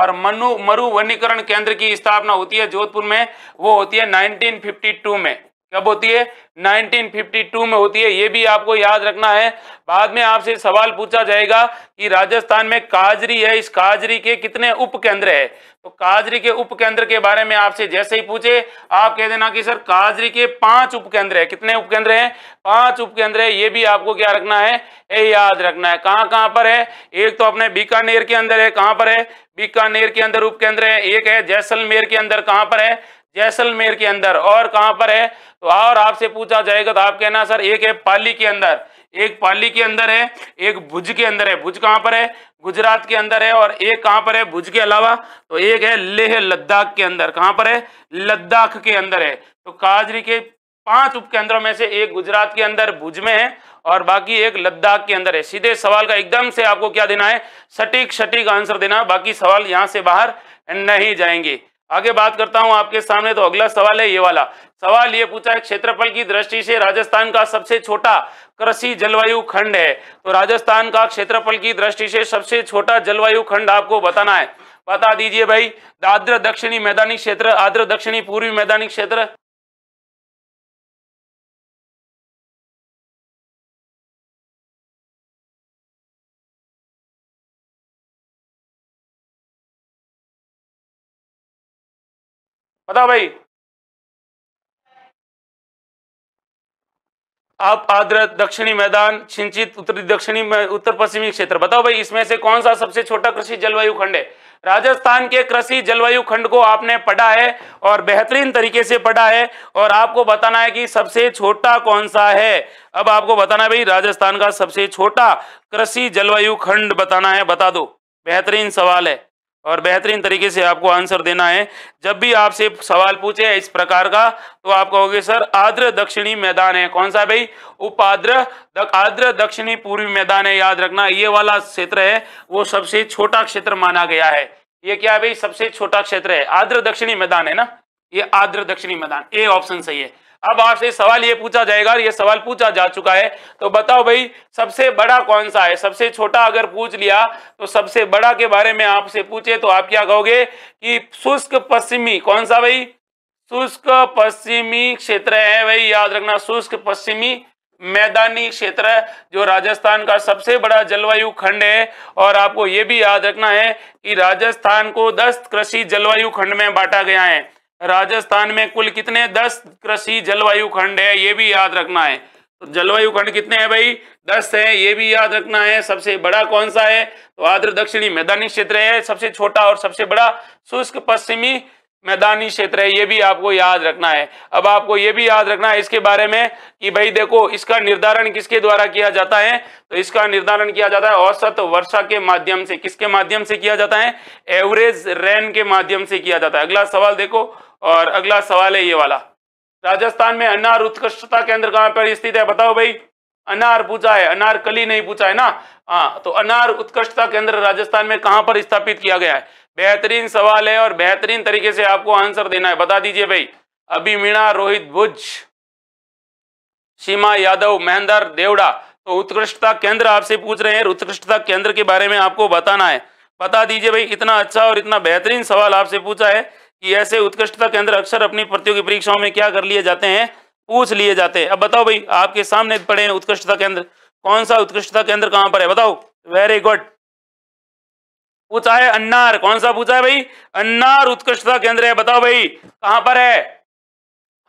और मनु मरुवनीकरण केंद्र की स्थापना होती है जोधपुर में वो होती है 1952 में कब होती है 1952 में होती है ये भी आपको याद रखना है बाद में आपसे सवाल पूछा जाएगा कि राजस्थान में काजरी है इस काजरी के कितने उप केंद्र है तो काजरी के उप केंद्र के बारे में आपसे जैसे ही पूछे आप कह देना कि सर काजरी के पांच उप केंद्र है कितने उप केंद्र है पांच उप केंद्र है ये भी आपको क्या रखना है ये याद रखना है कहाँ कहाँ पर है एक तो अपने बीकानेर के अंदर है कहाँ पर है बीकानेर के अंदर उप केंद्र है एक है जैसलमेर के अंदर कहाँ पर है जैसलमेर के अंदर और कहाँ पर है तो और आपसे पूछा जाएगा तो आप कहना सर एक है पाली के अंदर एक पाली के अंदर है एक भुज के अंदर है भुज कहां पर है गुजरात के अंदर है और एक कहाँ पर है भुज के अलावा तो एक है लेह लद्दाख के अंदर कहाँ पर है लद्दाख के अंदर है तो काजरी के पांच उपकेंद्रों में से एक गुजरात के अंदर भुज में है और बाकी एक लद्दाख के अंदर है सीधे सवाल का एकदम से आपको क्या देना है सटीक सटीक आंसर देना बाकी सवाल यहाँ से बाहर नहीं जाएंगे आगे बात करता हूं आपके सामने तो अगला सवाल है ये वाला सवाल ये पूछा है क्षेत्रफल की दृष्टि से राजस्थान का सबसे छोटा कृषि जलवायु खंड है तो राजस्थान का क्षेत्रफल की दृष्टि से सबसे छोटा जलवायु खंड आपको बताना है बता दीजिए भाई आद्र दक्षिणी मैदानी क्षेत्र आद्र दक्षिणी पूर्वी मैदानी क्षेत्र बताओ भाई आप आद्र दक्षिणी मैदान सिंचित उत्तरी दक्षिणी उत्तर पश्चिमी क्षेत्र बताओ भाई इसमें से कौन सा सबसे छोटा कृषि जलवायु खंड है राजस्थान के कृषि जलवायु खंड को आपने पढ़ा है और बेहतरीन तरीके से पढ़ा है और आपको बताना है कि सबसे छोटा कौन सा है अब आपको बताना है भाई राजस्थान का सबसे छोटा कृषि जलवायु खंड बताना है बता दो बेहतरीन सवाल है और बेहतरीन तरीके से आपको आंसर देना है जब भी आपसे सवाल पूछे इस प्रकार का तो आप कहोगे सर आद्र दक्षिणी मैदान है कौन सा भाई उपाद्र दक, आद्र दक्षिणी पूर्वी मैदान है याद रखना ये वाला क्षेत्र है वो सबसे छोटा क्षेत्र माना गया है ये क्या है भाई सबसे छोटा क्षेत्र है आद्र दक्षिणी मैदान है ना ये आद्र दक्षिणी मैदान ए ऑप्शन सही है अब आपसे सवाल ये पूछा जाएगा और ये सवाल पूछा जा चुका है तो बताओ भाई सबसे बड़ा कौन सा है सबसे छोटा अगर पूछ लिया तो सबसे बड़ा के बारे में आपसे पूछे तो आप क्या कहोगे कि शुष्क पश्चिमी कौन सा भाई शुष्क पश्चिमी क्षेत्र है भाई याद रखना शुष्क पश्चिमी मैदानी क्षेत्र जो राजस्थान का सबसे बड़ा जलवायु खंड है और आपको यह भी याद रखना है कि राजस्थान को 10 कृषि जलवायु खंड में बांटा गया है राजस्थान में कुल कितने दस कृषि जलवायु खंड है ये भी याद रखना है तो जलवायु खंड कितने हैं भाई दस है ये भी याद रखना है सबसे बड़ा कौन सा है तो आद्र दक्षिणी मैदानी क्षेत्र है सबसे छोटा और सबसे बड़ा शुष्क पश्चिमी मैदानी क्षेत्र है ये भी आपको याद रखना है अब आपको ये भी याद रखना है इसके बारे में कि भाई देखो इसका निर्धारण किसके द्वारा किया जाता है तो इसका निर्धारण किया जाता है औसत वर्षा के माध्यम से किसके माध्यम से किया जाता है एवरेज रेन के माध्यम से किया जाता है अगला सवाल देखो और अगला सवाल है ये वाला राजस्थान में अनार उत्कृष्टता केंद्र कहाँ पर स्थित है बताओ भाई अनार पूछा है अनार कली नहीं पूछा है ना हाँ तो अनार उत्कृष्टता केंद्र राजस्थान में कहां पर स्थापित किया गया है बेहतरीन सवाल है और बेहतरीन तरीके से आपको आंसर देना है बता दीजिए भाई अभी मीणा रोहित भुज सीमा यादव महेंद्र देवड़ा तो उत्कृष्टता केंद्र आपसे पूछ रहे हैं उत्कृष्टता केंद्र के बारे में आपको बताना है बता दीजिए भाई इतना अच्छा और इतना बेहतरीन सवाल आपसे पूछा है कि ऐसे उत्कृष्टता केंद्र अक्सर अपनी प्रतियोगी परीक्षाओं में क्या कर लिए जाते हैं पूछ लिए जाते हैं अब बताओ भाई आपके सामने पड़े हैं उत्कृष्टता केंद्र कौन सा उत्कृष्टता केंद्र कहाँ पर है बताओ वेरी गुड पूछा है अन्नार कौन सा पूछा है भाई अन्नार उत्कृष्टता केंद्र है बताओ भाई कहां पर है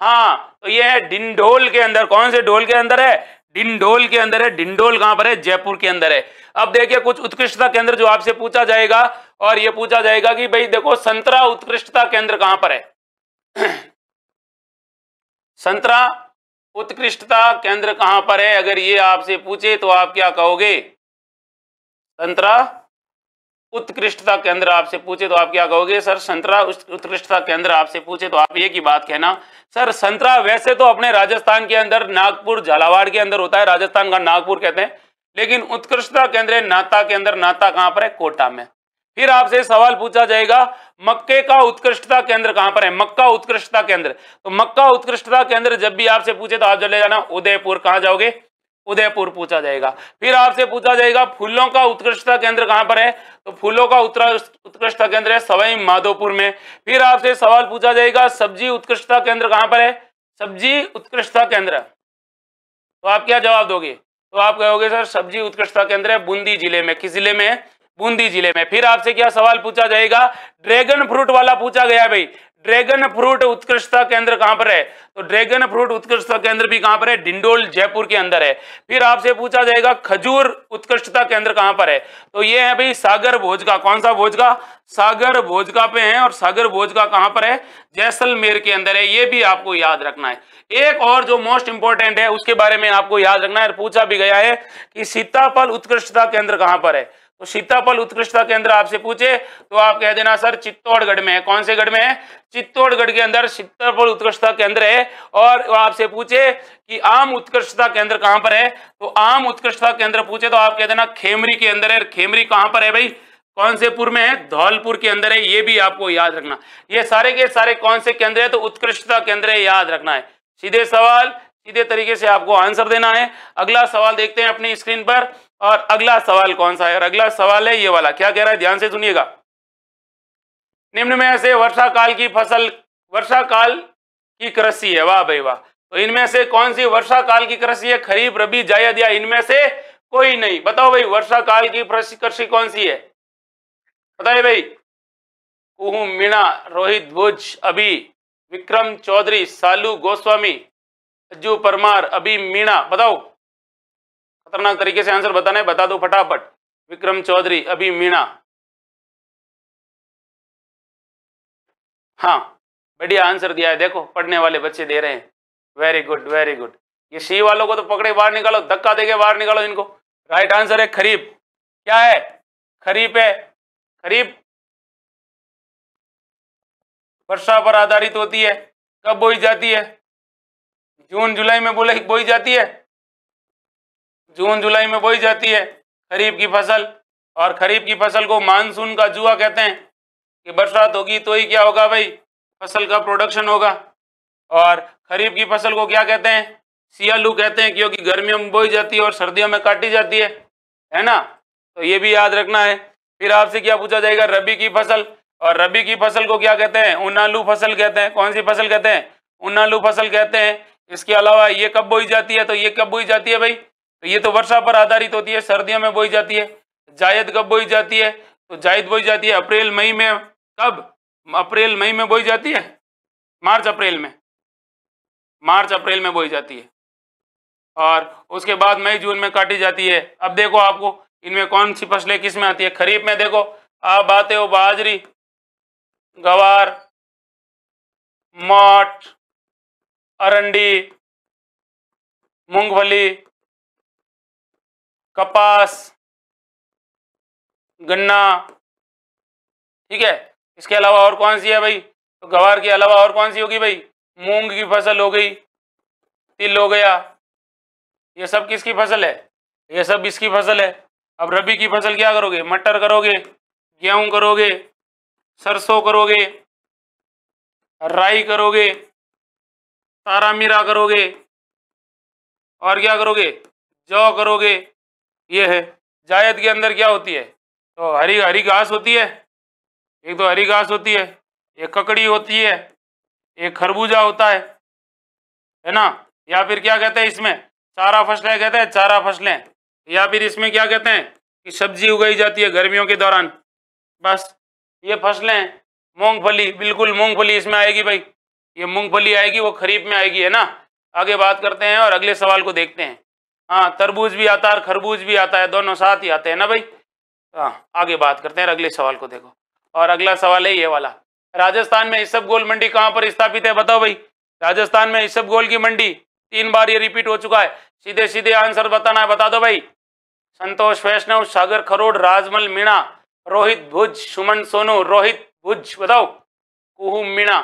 हाँ तो ये है डिंडोल के अंदर कौन से ढोल के अंदर है डिंडोल के अंदर है डिंडोल कहां पर है जयपुर के अंदर है अब देखिए कुछ उत्कृष्टता केंद्र जो आपसे पूछा जाएगा और ये पूछा जाएगा कि भाई देखो संतरा उत्कृष्टता केंद्र कहां पर है संतरा उत्कृष्टता केंद्र कहां पर है अगर ये आपसे पूछे तो आप क्या कहोगे संतरा उत्कृष्टता केंद्र आपसे पूछे तो आप क्या कहोगे सर संतरा उत्कृष्टता केंद्र आपसे पूछे तो आप ये की बात कहना सर संतरा वैसे तो अपने राजस्थान के अंदर नागपुर झालावाड़ के अंदर होता है राजस्थान का नागपुर कहते हैं लेकिन उत्कृष्टता केंद्र नाता के अंदर नाता कहां पर है कोटा में फिर आपसे सवाल पूछा जाएगा मक्के का उत्कृष्टता केंद्र कहां पर है मक्का उत्कृष्टता केंद्र तो मक्का उत्कृष्टता केंद्र जब भी आपसे पूछे तो आप चले जाना उदयपुर कहां जाओगे उदयपुर पूछा जाएगा फिर आपसे पूछा जाएगा फूलों का उत्कृष्टता केंद्र कहां पर है तो फूलों का उत्कृष्टता केंद्र है सवाई माधोपुर में फिर आपसे सवाल पूछा जाएगा सब्जी उत्कृष्टता केंद्र कहां पर है सब्जी उत्कृष्टता केंद्र तो आप क्या जवाब दोगे तो आप कहोगे सर सब्जी उत्कृष्टता केंद्र है बूंदी जिले में किस जिले में बूंदी जिले में फिर आपसे क्या सवाल पूछा जाएगा ड्रैगन फ्रूट वाला पूछा गया भाई ड्रैगन फ्रूट उत्कृष्टता केंद्र कहां पर है तो ड्रैगन फ्रूट उत्कृष्टता केंद्र भी कहां पर है डिंडोल जयपुर के अंदर है फिर आपसे पूछा जाएगा खजूर उत्कृष्टता केंद्र कहां पर है तो ये है भाई सागर भोजका कौन सा भोजगा सागर भोजका पे है और सागर भोजका कहां पर है जैसलमेर के अंदर है ये भी आपको याद रखना है एक और जो मोस्ट इंपॉर्टेंट है उसके बारे में आपको याद रखना है पूछा भी गया है कि सीताफल उत्कृष्टता केंद्र कहां पर है तो सीतापल उत्कृष्टता केंद्र आपसे पूछे तो आप कह देना सर चित्तौड़गढ़ में है कौन से गढ़ में है चित्तौड़गढ़ के अंदर सीतापल उत्कृष्टता केंद्र है और आपसे पूछे कि आम उत्कृष्टता केंद्र कहां पर है तो आम उत्कृष्टता केंद्र पूछे तो आप कह देना खेमरी के अंदर है खेमरी कहां पर है भाई कौन से पुर में है धौलपुर के अंदर है ये भी आपको याद रखना ये सारे के सारे कौन से केंद्र है तो उत्कृष्टता केंद्र है याद रखना है सीधे सवाल सीधे तरीके से आपको आंसर देना है अगला सवाल देखते हैं अपनी स्क्रीन पर और अगला सवाल कौन सा है अगला सवाल है ये वाला क्या कह रहा है ध्यान से सुनिएगा निम्न में से वर्षा काल की फसल वर्षा काल की कृषि है वाह भाई वाह तो इनमें से कौन सी वर्षा काल की कृषि है खरीफ रबी जायद या इनमें से कोई नहीं बताओ भाई वर्षा काल की कृषि कौन सी है बताइए भाई कुहू मीणा रोहित भुज अभी विक्रम चौधरी सालू गोस्वामी अज्जू परमार अभी मीणा बताओ खतरनाक तरीके से आंसर बताना है बता दो फटाफट विक्रम चौधरी अभी मीणा हाँ बढ़िया आंसर दिया है देखो पढ़ने वाले बच्चे दे रहे हैं वेरी गुड वेरी गुड ये सी वालों को तो पकड़े बाहर निकालो धक्का देके बाहर निकालो इनको राइट आंसर है खरीफ क्या है खरीफ है खरीफ वर्षा पर आधारित होती है कब बोई जाती है जून जुलाई में बोले बोई जाती है जून जुलाई में बोई जाती है खरीफ की फसल और खरीफ की फसल को मानसून का जुआ कहते हैं कि बरसात होगी तो ही क्या होगा भाई फसल का प्रोडक्शन होगा और खरीफ की फसल को क्या कहते हैं सियालू कहते हैं क्योंकि गर्मियों में बोई जाती है और सर्दियों में काटी जाती है है ना तो ये भी याद रखना है फिर आपसे क्या पूछा जाएगा रबी की फसल और रबी की फसल को क्या कहते हैं उनालू फसल कहते हैं कौन सी फसल कहते हैं उनालू फसल कहते हैं इसके अलावा ये कब बोई जाती है तो ये कब बोई जाती है भाई तो ये तो वर्षा पर आधारित होती है सर्दियों में बोई जाती है जायद कब बोई जाती है तो जायद बोई जाती है अप्रैल मई में कब अप्रैल मई में बोई जाती है मार्च अप्रैल में मार्च अप्रैल में बोई जाती है और उसके बाद मई जून में काटी जाती है अब देखो आपको इनमें कौन सी फसलें किस में आती है खरीफ में देखो आप आते हो बाजरी गवार मोट अरंडी मूंगफली कपास गन्ना ठीक है इसके अलावा और कौन सी है भाई तो गवार के अलावा और कौन सी होगी भाई मूंग की फसल हो गई तिल हो गया ये सब किसकी फसल है ये सब इसकी फसल है अब रबी की फसल क्या करोगे मटर करोगे गेहूं करोगे सरसों करोगे राई करोगे तारा मीरा करोगे और क्या करोगे जौ करोगे ये है जायद के अंदर क्या होती है तो हरी हरी घास होती है एक तो हरी घास होती है एक ककड़ी होती है एक खरबूजा होता है है ना या फिर क्या कहते हैं इसमें चारा फसलें कहते हैं चारा फसलें या फिर इसमें क्या कहते हैं कि सब्जी उगाई जाती है गर्मियों के दौरान बस ये फसलें मूंगफली बिल्कुल मूंगफली इसमें आएगी भाई ये मूंगफली आएगी वो खरीफ में आएगी है ना आगे बात करते हैं और अगले सवाल को देखते हैं हाँ तरबूज भी आता है और खरबूज भी आता है दोनों साथ ही आते हैं ना भाई हाँ आगे बात करते हैं अगले सवाल को देखो और अगला सवाल है ये वाला राजस्थान में इसब गोल मंडी कहाँ पर स्थापित है बताओ भाई राजस्थान में इसब गोल की मंडी तीन बार ये रिपीट हो चुका है सीधे सीधे आंसर बताना है बता दो भाई संतोष वैष्णव सागर खरोड़ राजमल मीणा रोहित भुज सुमन सोनू रोहित भुज बताओ कुहू मीणा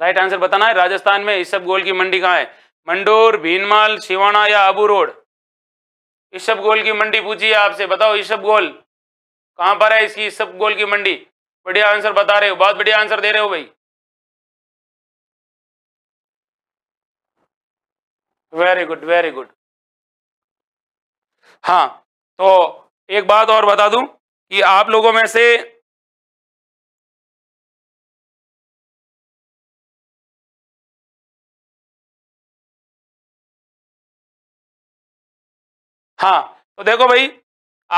राइट आंसर बताना है राजस्थान में इसब गोल की मंडी कहाँ है मंडोर भीनमाल शिवाना या आबू रोड इसब गोल की मंडी पूछिए आपसे बताओ इसब गोल कहाँ पर है इसकी इसब गोल की मंडी बढ़िया आंसर बता रहे हो बहुत बढ़िया आंसर दे रहे हो भाई वेरी गुड वेरी गुड हाँ तो एक बात और बता दूं कि आप लोगों में से हाँ तो देखो भाई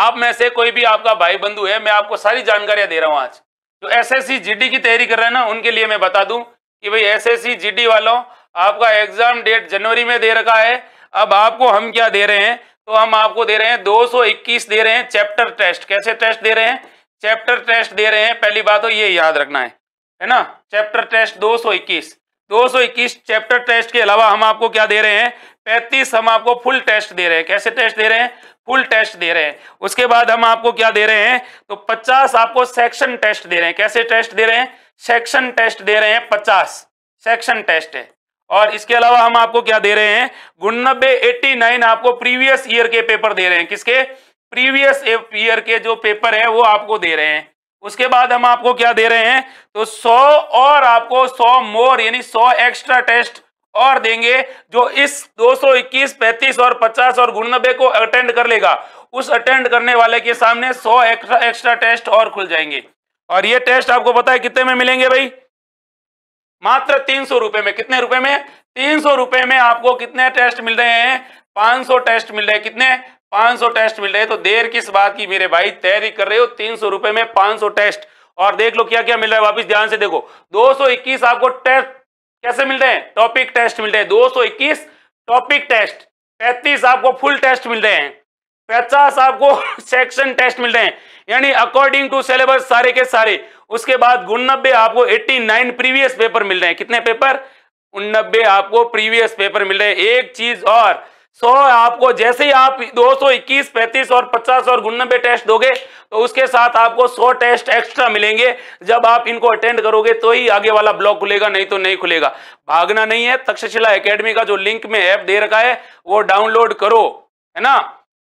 आप में से कोई भी आपका भाई बंधु है मैं आपको सारी जानकारियां दे रहा हूं आज जो एस एस की तैयारी कर रहे हैं ना उनके लिए मैं बता दूं कि भाई एस एस वालों आपका एग्जाम डेट जनवरी में दे रखा है अब आपको हम क्या दे रहे हैं तो हम आपको दे रहे हैं 221 दे रहे हैं चैप्टर टेस्ट कैसे टेस्ट दे रहे हैं चैप्टर टेस्ट दे रहे हैं पहली बात तो ये याद रखना है है ना चैप्टर टेस्ट 221 221 चैप्टर टेस्ट के अलावा हम आपको क्या दे रहे हैं पैंतीस हम आपको फुल टेस्ट दे रहे हैं कैसे टेस्ट दे रहे हैं फुल टेस्ट दे रहे हैं उसके बाद हम आपको क्या दे रहे हैं तो पचास आपको सेक्शन टेस्ट दे रहे हैं कैसे टेस्ट दे रहे हैं सेक्शन टेस्ट दे रहे हैं पचास सेक्शन टेस्ट है और इसके अलावा हम आपको क्या दे रहे हैं गुणनबे एट्टी नाइन आपको प्रीवियस ईयर के पेपर दे रहे हैं किसके प्रीवियस ईयर के जो पेपर है वो आपको दे रहे हैं उसके बाद हम आपको क्या दे रहे हैं तो सौ और आपको सौ मोर यानी सौ एक्स्ट्रा टेस्ट और देंगे जो इस 221, 35 और 50 और गुणनबे को अटेंड कर लेगा उस अटेंड करने वाले के सामने 100 एक्स्ट्रा एक्स्ट्रा टेस्ट और खुल जाएंगे और ये टेस्ट आपको पता है कितने में मिलेंगे भाई मात्र तीन रुपए में कितने रुपए में तीन रुपए में आपको कितने टेस्ट मिल रहे हैं पांच टेस्ट मिल रहे हैं कितने 500 टेस्ट मिल रहे हैं तो देर किस बात की मेरे भाई तैयारी कर रहे हो तीन रुपए में 500 टेस्ट और देख लो क्या क्या मिल रहा है वापस ध्यान से देखो 221 आपको टेस्ट कैसे मिल रहे हैं टॉपिक टेस्ट मिल रहे हैं 221 टॉपिक टेस्ट पैंतीस आपको फुल टेस्ट मिल रहे हैं पचास आपको सेक्शन टेस्ट मिल रहे हैं यानी अकॉर्डिंग टू सिलेबस सारे के सारे उसके बाद उन्नबे आपको 89 प्रीवियस पेपर मिल रहे हैं कितने पेपर उन्नबे आपको प्रीवियस पेपर मिल रहे हैं एक चीज और सौ आपको जैसे ही आप 221, 35 और 50 और उन्नबे टेस्ट दोगे तो उसके साथ आपको 100 टेस्ट एक्स्ट्रा मिलेंगे जब आप इनको अटेंड करोगे तो ही आगे वाला ब्लॉक खुलेगा नहीं तो नहीं खुलेगा भागना नहीं है तक्षशिला एकेडमी का जो लिंक में ऐप दे रखा है वो डाउनलोड करो है ना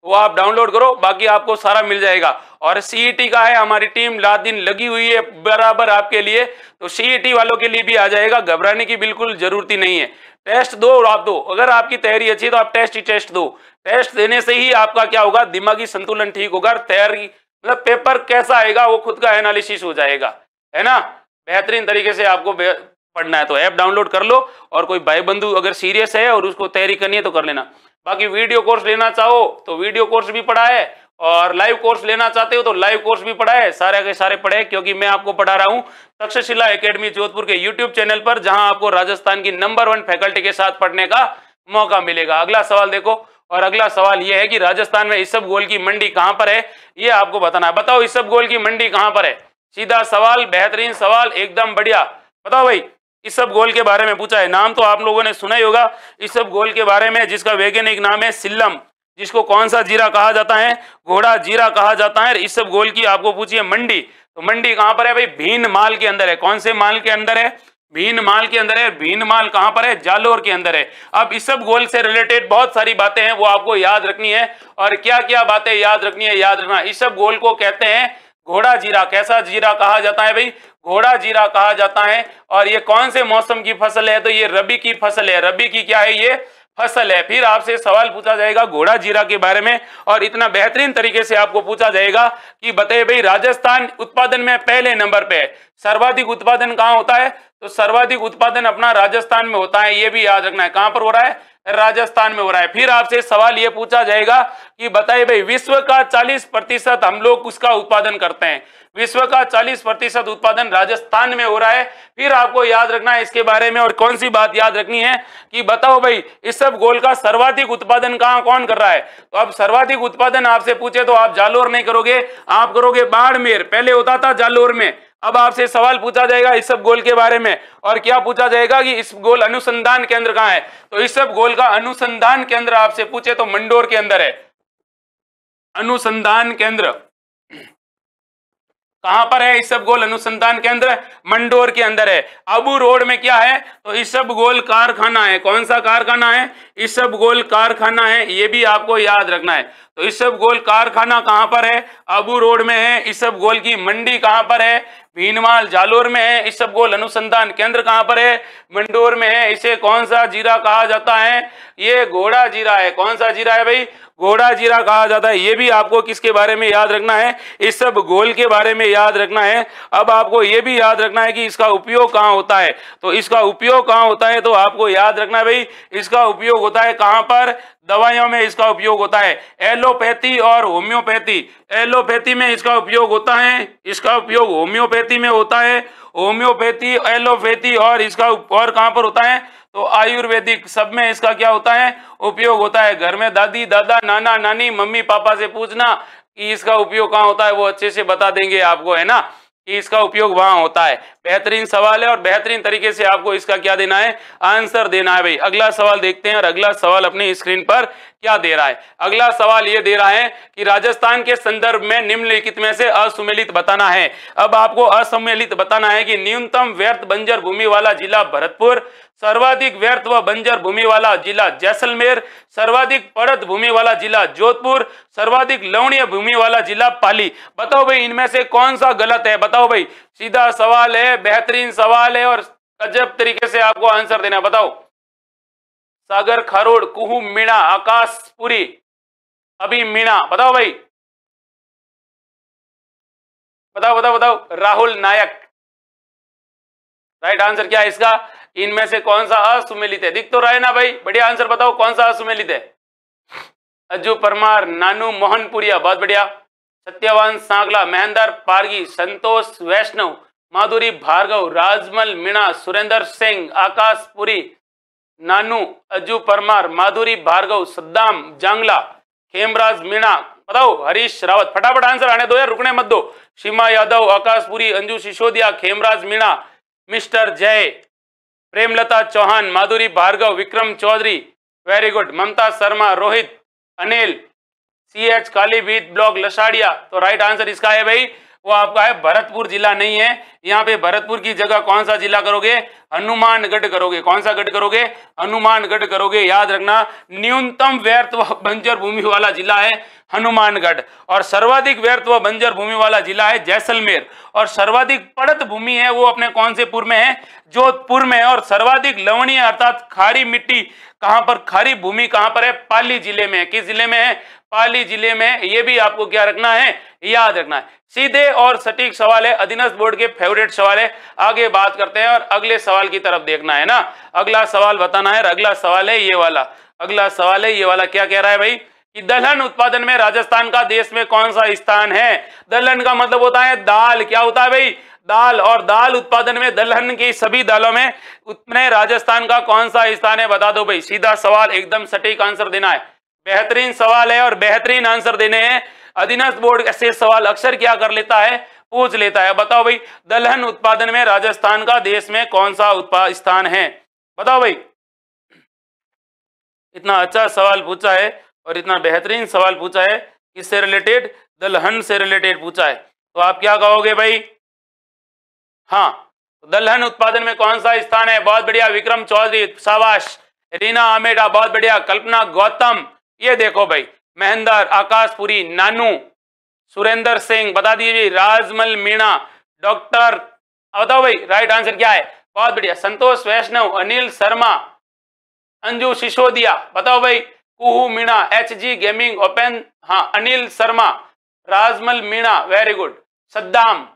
वो आप डाउनलोड करो बाकी आपको सारा मिल जाएगा और सीईटी e का है हमारी टीम लात दिन लगी हुई है बराबर आपके लिए तो सीईटी e वालों के लिए भी आ जाएगा घबराने की बिल्कुल जरूरत ही नहीं है टेस्ट दो और आप दो अगर आपकी तैयारी अच्छी है तो आप टेस्ट ही टेस्ट दो टेस्ट देने से ही आपका क्या होगा दिमागी संतुलन ठीक होगा तैयारी मतलब पेपर कैसा आएगा वो खुद का एनालिसिस हो जाएगा है ना बेहतरीन तरीके से आपको पढ़ना है तो ऐप डाउनलोड कर लो और कोई भाई बंधु अगर सीरियस है और उसको तैयारी करनी है तो कर लेना बाकी वीडियो कोर्स लेना चाहो तो वीडियो कोर्स भी पढ़ा है और लाइव कोर्स लेना चाहते हो तो लाइव कोर्स भी पढ़ा है सारे के सारे पढ़े क्योंकि मैं आपको पढ़ा रहा हूँ तक्षशिला एकेडमी जोधपुर के यूट्यूब चैनल पर जहां आपको राजस्थान की नंबर वन फैकल्टी के साथ पढ़ने का मौका मिलेगा अगला सवाल देखो और अगला सवाल यह है कि राजस्थान में इस गोल की मंडी कहां पर है यह आपको बताना है बताओ इस गोल की मंडी कहां पर है सीधा सवाल बेहतरीन सवाल एकदम बढ़िया बताओ भाई इस सब गोल के बारे में पूछा है नाम तो आप लोगों ने सुना ही होगा इस सब गोल के बारे में जिसका वैज्ञानिक नाम है सिल्लम जिसको कौन सा जीरा कहा जाता है घोड़ा जीरा कहा जाता है इस सब गोल की आपको पूछिए मंडी तो मंडी कहां पर है भाई भीन माल के अंदर है कौन से माल के अंदर है भीन माल के अंदर है भीन माल कहां पर है जालोर के अंदर है अब इस सब गोल से रिलेटेड बहुत सारी बातें हैं वो आपको याद रखनी है और क्या क्या बातें याद रखनी है याद रखना इस सब गोल को कहते हैं घोड़ा जीरा कैसा जीरा कहा जाता है भाई घोड़ा जीरा कहा जाता है और ये कौन से मौसम की फसल है तो ये रबी की फसल है रबी की क्या है ये फसल है फिर आपसे सवाल पूछा जाएगा घोड़ा जीरा के बारे में और इतना बेहतरीन तरीके से आपको पूछा जाएगा कि बताइए भाई राजस्थान उत्पादन में पहले नंबर पे है सर्वाधिक उत्पादन कहाँ होता है तो सर्वाधिक उत्पादन अपना राजस्थान में होता है ये भी याद रखना है कहां पर हो रहा है राजस्थान में हो रहा है फिर आपसे सवाल ये पूछा जाएगा कि बताइए भाई विश्व का 40 प्रतिशत हम लोग उसका उत्पादन करते हैं विश्व का 40 प्रतिशत उत्पादन राजस्थान में हो रहा है फिर आपको याद रखना है इसके बारे में और कौन सी बात याद रखनी है कि बताओ भाई इस सब गोल का सर्वाधिक उत्पादन कहा कौन कर रहा है तो अब सर्वाधिक उत्पादन आपसे पूछे तो आप जालोर नहीं करोगे आप करोगे बाड़मेर पहले होता था जालोर में अब आपसे सवाल पूछा जाएगा इस सब गोल के बारे में और क्या पूछा जाएगा कि इस गोल अनुसंधान केंद्र कहा है तो इस सब गोल का अनुसंधान केंद्र आपसे पूछे तो मंडोर के अंदर है अनुसंधान केंद्र कहां पर है इस सब गोल अनुसंधान केंद्र मंडोर के अंदर है अबू रोड में क्या है तो इस सब गोल कारखाना है कौन सा कारखाना है इस सब गोल कारखाना है ये भी आपको याद रखना है तो इसब गोल कारखाना कहाँ पर है अबू रोड में है इसब गोल की मंडी कहाँ पर है भीनमाल जालोर में है इसब गोल अनुसंधान केंद्र कहां पर है मंडोर में है इसे कौन सा जीरा कहा जाता है ये घोड़ा जीरा है कौन सा जीरा है भाई घोड़ा जीरा कहा जाता है ये भी आपको किसके बारे में याद रखना है इस सब गोल के बारे में याद रखना है अब आपको ये भी याद रखना है कि इसका उपयोग कहाँ होता है तो इसका उपयोग कहाँ होता है तो आपको याद रखना है भाई इसका उपयोग होता है कहाँ पर दवाइयों में इसका उपयोग होता है एलोपैथी और होम्योपैथी एलोपैथी में इसका उपयोग होता है इसका उपयोग होम्योपैथी में होता है होम्योपैथी एलोपैथी और इसका और कहाँ पर होता है तो आयुर्वेदिक सब में इसका क्या होता है उपयोग होता है घर में दादी दादा नाना नानी मम्मी पापा से पूछना कि इसका उपयोग कहाँ होता है वो अच्छे से बता देंगे आपको है ना इसका उपयोग वहां होता है बेहतरीन सवाल है और बेहतरीन तरीके से आपको इसका क्या देना है आंसर देना है भाई अगला सवाल देखते हैं और अगला सवाल अपनी स्क्रीन पर क्या दे रहा है अगला सवाल ये दे रहा है कि राजस्थान के संदर्भ में निम्नलिखित में से असुमेलित बताना है अब आपको असुमेलित बताना है कि न्यूनतम व्यर्थ बंजर भूमि वाला जिला भरतपुर सर्वाधिक व्यर्थ व बंजर भूमि वाला जिला जैसलमेर सर्वाधिक पड़त भूमि वाला जिला जोधपुर सर्वाधिक लवणीय भूमि वाला जिला पाली बताओ भाई इनमें से कौन सा गलत है बताओ भाई सीधा सवाल है बेहतरीन सवाल है और अजब तरीके से आपको आंसर देना बताओ सागर खरोड़ कुहू मीणा आकाशपुरी अभी मीणा बताओ भाई बताओ बताओ बताओ राहुल नायक राइट आंसर क्या है इसका इनमें से कौन सा असुमेलित है दिख तो रहा है ना भाई बढ़िया आंसर बताओ कौन सा असुमेलित है अज्जू परमार नानू मोहनपुरिया बहुत बढ़िया सत्यवान सांगला महेंद्र पारगी संतोष वैष्णव माधुरी भार्गव राजमल मीणा सुरेंद्र सिंह आकाश नानू अज्जू परमार माधुरी भार्गव सद्दाम जांगला खेमराज मीणा बताओ हरीश रावत फटाफट आंसर आने दो यार रुकने मत दो Seema Yadav Akashpuri Anju Sisodia Khemraj Meena mister Jay Premlata Chauhan Madhuri Bhargav Vikram Chaudhary very good Mamata Sharma Rohit Anil C H कालीबीत ब्लॉक लसाड़िया तो राइट आंसर इसका है भाई वो आपका है भरतपुर जिला नहीं है यहाँ पे भरतपुर की जगह कौन सा जिला करोगे हनुमानगढ़ करोगे कौन सा गढ़ करोगे हनुमानगढ़ करोगे याद रखना न्यूनतम व्यर्थ व बंजर भूमि वाला जिला है हनुमानगढ़ और सर्वाधिक व्यर्थ व बंजर भूमि वाला जिला है जैसलमेर और सर्वाधिक पड़त भूमि है वो अपने कौन से पुर में है जोधपुर में है और सर्वाधिक लवणीय अर्थात खारी मिट्टी कहां पर खारी भूमि कहां पर है पाली जिले में किस जिले में है पाली जिले में ये भी आपको क्या रखना है याद रखना है सीधे और सटीक सवाल है अधीनस्थ बोर्ड के फेवरेट सवाल है आगे बात करते हैं और अगले सवाल की तरफ देखना है ना अगला सवाल बताना है अगला सवाल है ये वाला अगला सवाल है ये वाला क्या कह रहा है भाई कि दलहन उत्पादन में राजस्थान का देश में कौन सा स्थान है दलहन का मतलब होता है दाल क्या होता है भाई दाल और दाल उत्पादन में दलहन की सभी दालों में उत्तने राजस्थान का कौन सा स्थान है बता दो भाई सीधा सवाल एकदम सटीक आंसर देना है बेहतरीन सवाल है और बेहतरीन आंसर देने हैं अधीनस्थ बोर्ड से सवाल अक्सर क्या कर लेता है पूछ लेता है बताओ भाई दलहन उत्पादन में राजस्थान का देश में कौन सा उत्पाद स्थान है बताओ भाई इतना अच्छा सवाल पूछा है और इतना बेहतरीन सवाल पूछा है इससे रिलेटेड दलहन से रिलेटेड पूछा है तो आप क्या कहोगे भाई हाँ दलहन उत्पादन में कौन सा स्थान है बहुत बढ़िया विक्रम चौधरी शाबाश रीना आमेडा बहुत बढ़िया कल्पना गौतम ये देखो भाई महेंद्र आकाशपुरी नानू सुरेंद्र सिंह बता दीजिए राजमल मीणा डॉक्टर बताओ भाई राइट आंसर क्या है बहुत बढ़िया संतोष वैष्णव अनिल शर्मा अंजू सिसोदिया बताओ भाई Kuhu Meena H G gaming open हाँ Anil Sharma Rajmal Meena very good Saddam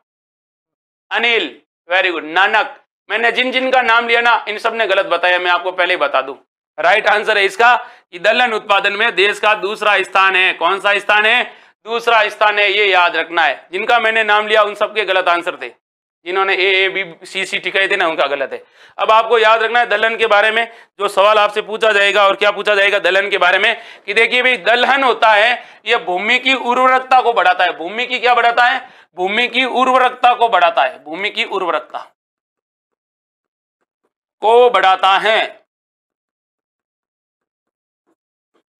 Anil very good Nanak मैंने जिन जिन का नाम लिया ना इन सब ने गलत बताया मैं आपको पहले ही बता दूं राइट आंसर है इसका कि दलहन उत्पादन में देश का दूसरा स्थान है कौन सा स्थान है दूसरा स्थान है ये याद रखना है जिनका मैंने नाम लिया उन सबके गलत आंसर थे जिन्होंने ए ए बी सी सी टिकाए थे ना उनका गलत है अब आपको याद रखना है दलहन के बारे में जो सवाल आपसे पूछा जाएगा और क्या पूछा जाएगा दलहन के बारे में कि देखिए भाई दलहन होता है ये भूमि की उर्वरकता को बढ़ाता है भूमि की क्या बढ़ाता है भूमि की उर्वरकता को बढ़ाता है भूमि की उर्वरकता को बढ़ाता है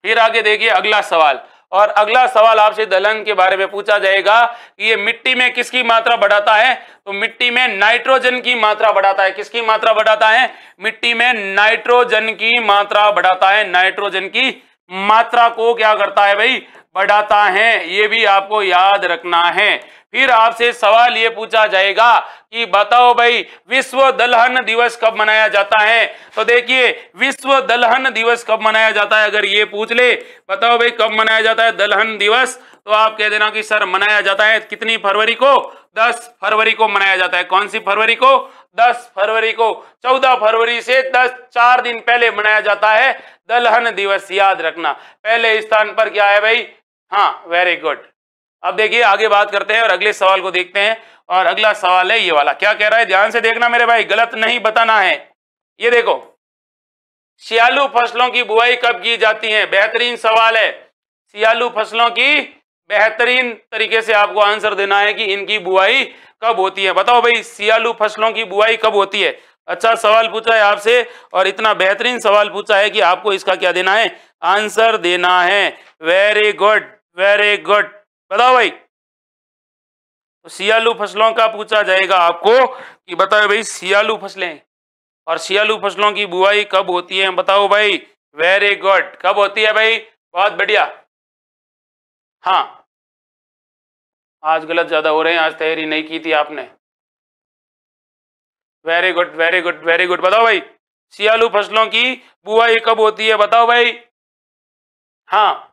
फिर आगे देखिए अगला सवाल और अगला सवाल आपसे दलहन के बारे में पूछा जाएगा कि ये मिट्टी में किसकी मात्रा बढ़ाता है तो मिट्टी में नाइट्रोजन की मात्रा बढ़ाता है किसकी मात्रा बढ़ाता है मिट्टी में नाइट्रोजन की मात्रा बढ़ाता है नाइट्रोजन की मात्रा को क्या करता है भाई बढ़ाता है ये भी आपको याद रखना है फिर आपसे सवाल ये पूछा जाएगा कि बताओ भाई विश्व दलहन दिवस कब मनाया जाता है तो देखिए विश्व दलहन दिवस कब मनाया जाता है अगर ये पूछ ले बताओ भाई कब मनाया जाता है दलहन दिवस तो आप कह देना कि सर मनाया जाता है कितनी फरवरी को दस फरवरी को मनाया जाता है कौन सी फरवरी को दस फरवरी को चौदह फरवरी से दस चार दिन पहले मनाया जाता है दलहन दिवस याद रखना पहले स्थान पर क्या है भाई हाँ वेरी गुड अब देखिए आगे बात करते हैं और अगले सवाल को देखते हैं और अगला सवाल है ये वाला क्या कह रहा है ध्यान से देखना मेरे भाई गलत नहीं बताना है ये देखो सियालू फसलों की बुआई कब की जाती है बेहतरीन सवाल है सियालू फसलों की बेहतरीन तरीके से आपको आंसर देना है कि इनकी बुआई कब होती है बताओ भाई सियालू फसलों की बुआई कब होती है अच्छा सवाल पूछा है आपसे और इतना बेहतरीन सवाल पूछा है कि आपको इसका क्या देना है आंसर देना है वेरी गुड वेरी गुड बताओ भाई तो सियालू फसलों का पूछा जाएगा आपको कि बताओ भाई सियालू फसलें और सियालू फसलों की बुआई कब होती है बताओ भाई वेरी गुड कब होती है भाई बहुत बढ़िया हाँ आज गलत ज्यादा हो रहे हैं आज तैयारी नहीं की थी आपने very good very good very good बताओ भाई सियालू फसलों की बुआई कब होती है बताओ भाई हाँ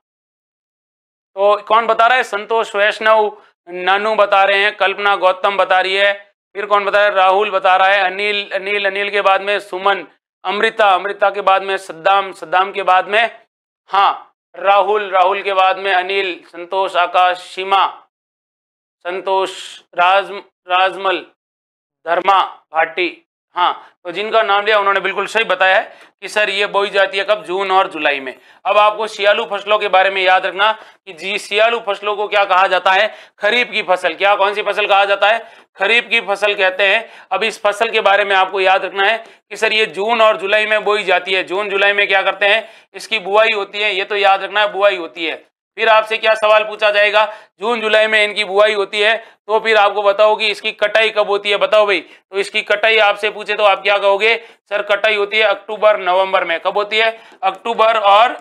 तो कौन बता रहा है संतोष वैष्णव नानू बता रहे हैं कल्पना गौतम बता रही है फिर कौन बता रहा है राहुल बता रहा है अनिल अनिल अनिल के बाद में सुमन अमृता अमृता के बाद में सद्दाम सद्दाम के बाद में हाँ राहुल राहुल के बाद में अनिल संतोष आकाश सीमा संतोष राज राजमल धर्मा भाटी हाँ तो जिनका नाम लिया उन्होंने बिल्कुल सही बताया है कि सर ये बोई जाती है कब जून और जुलाई में अब आपको सियालू फसलों के बारे में याद रखना कि जी सियालू फसलों को क्या कहा जाता है खरीफ की फसल क्या कौन सी फसल कहा जाता है खरीफ की फसल कहते हैं अब इस फसल के बारे में आपको याद रखना है कि सर ये जून और जुलाई में बोई जाती है जून जुलाई में क्या करते हैं इसकी बुआई होती है ये तो याद रखना है बुआई होती है फिर आपसे क्या सवाल पूछा जाएगा जून जुलाई में इनकी बुआई होती है तो फिर आपको बताओ कि इसकी कटाई कब होती है बताओ भाई तो इसकी कटाई आपसे पूछे तो आप क्या कहोगे सर कटाई होती है अक्टूबर नवंबर में कब होती है अक्टूबर और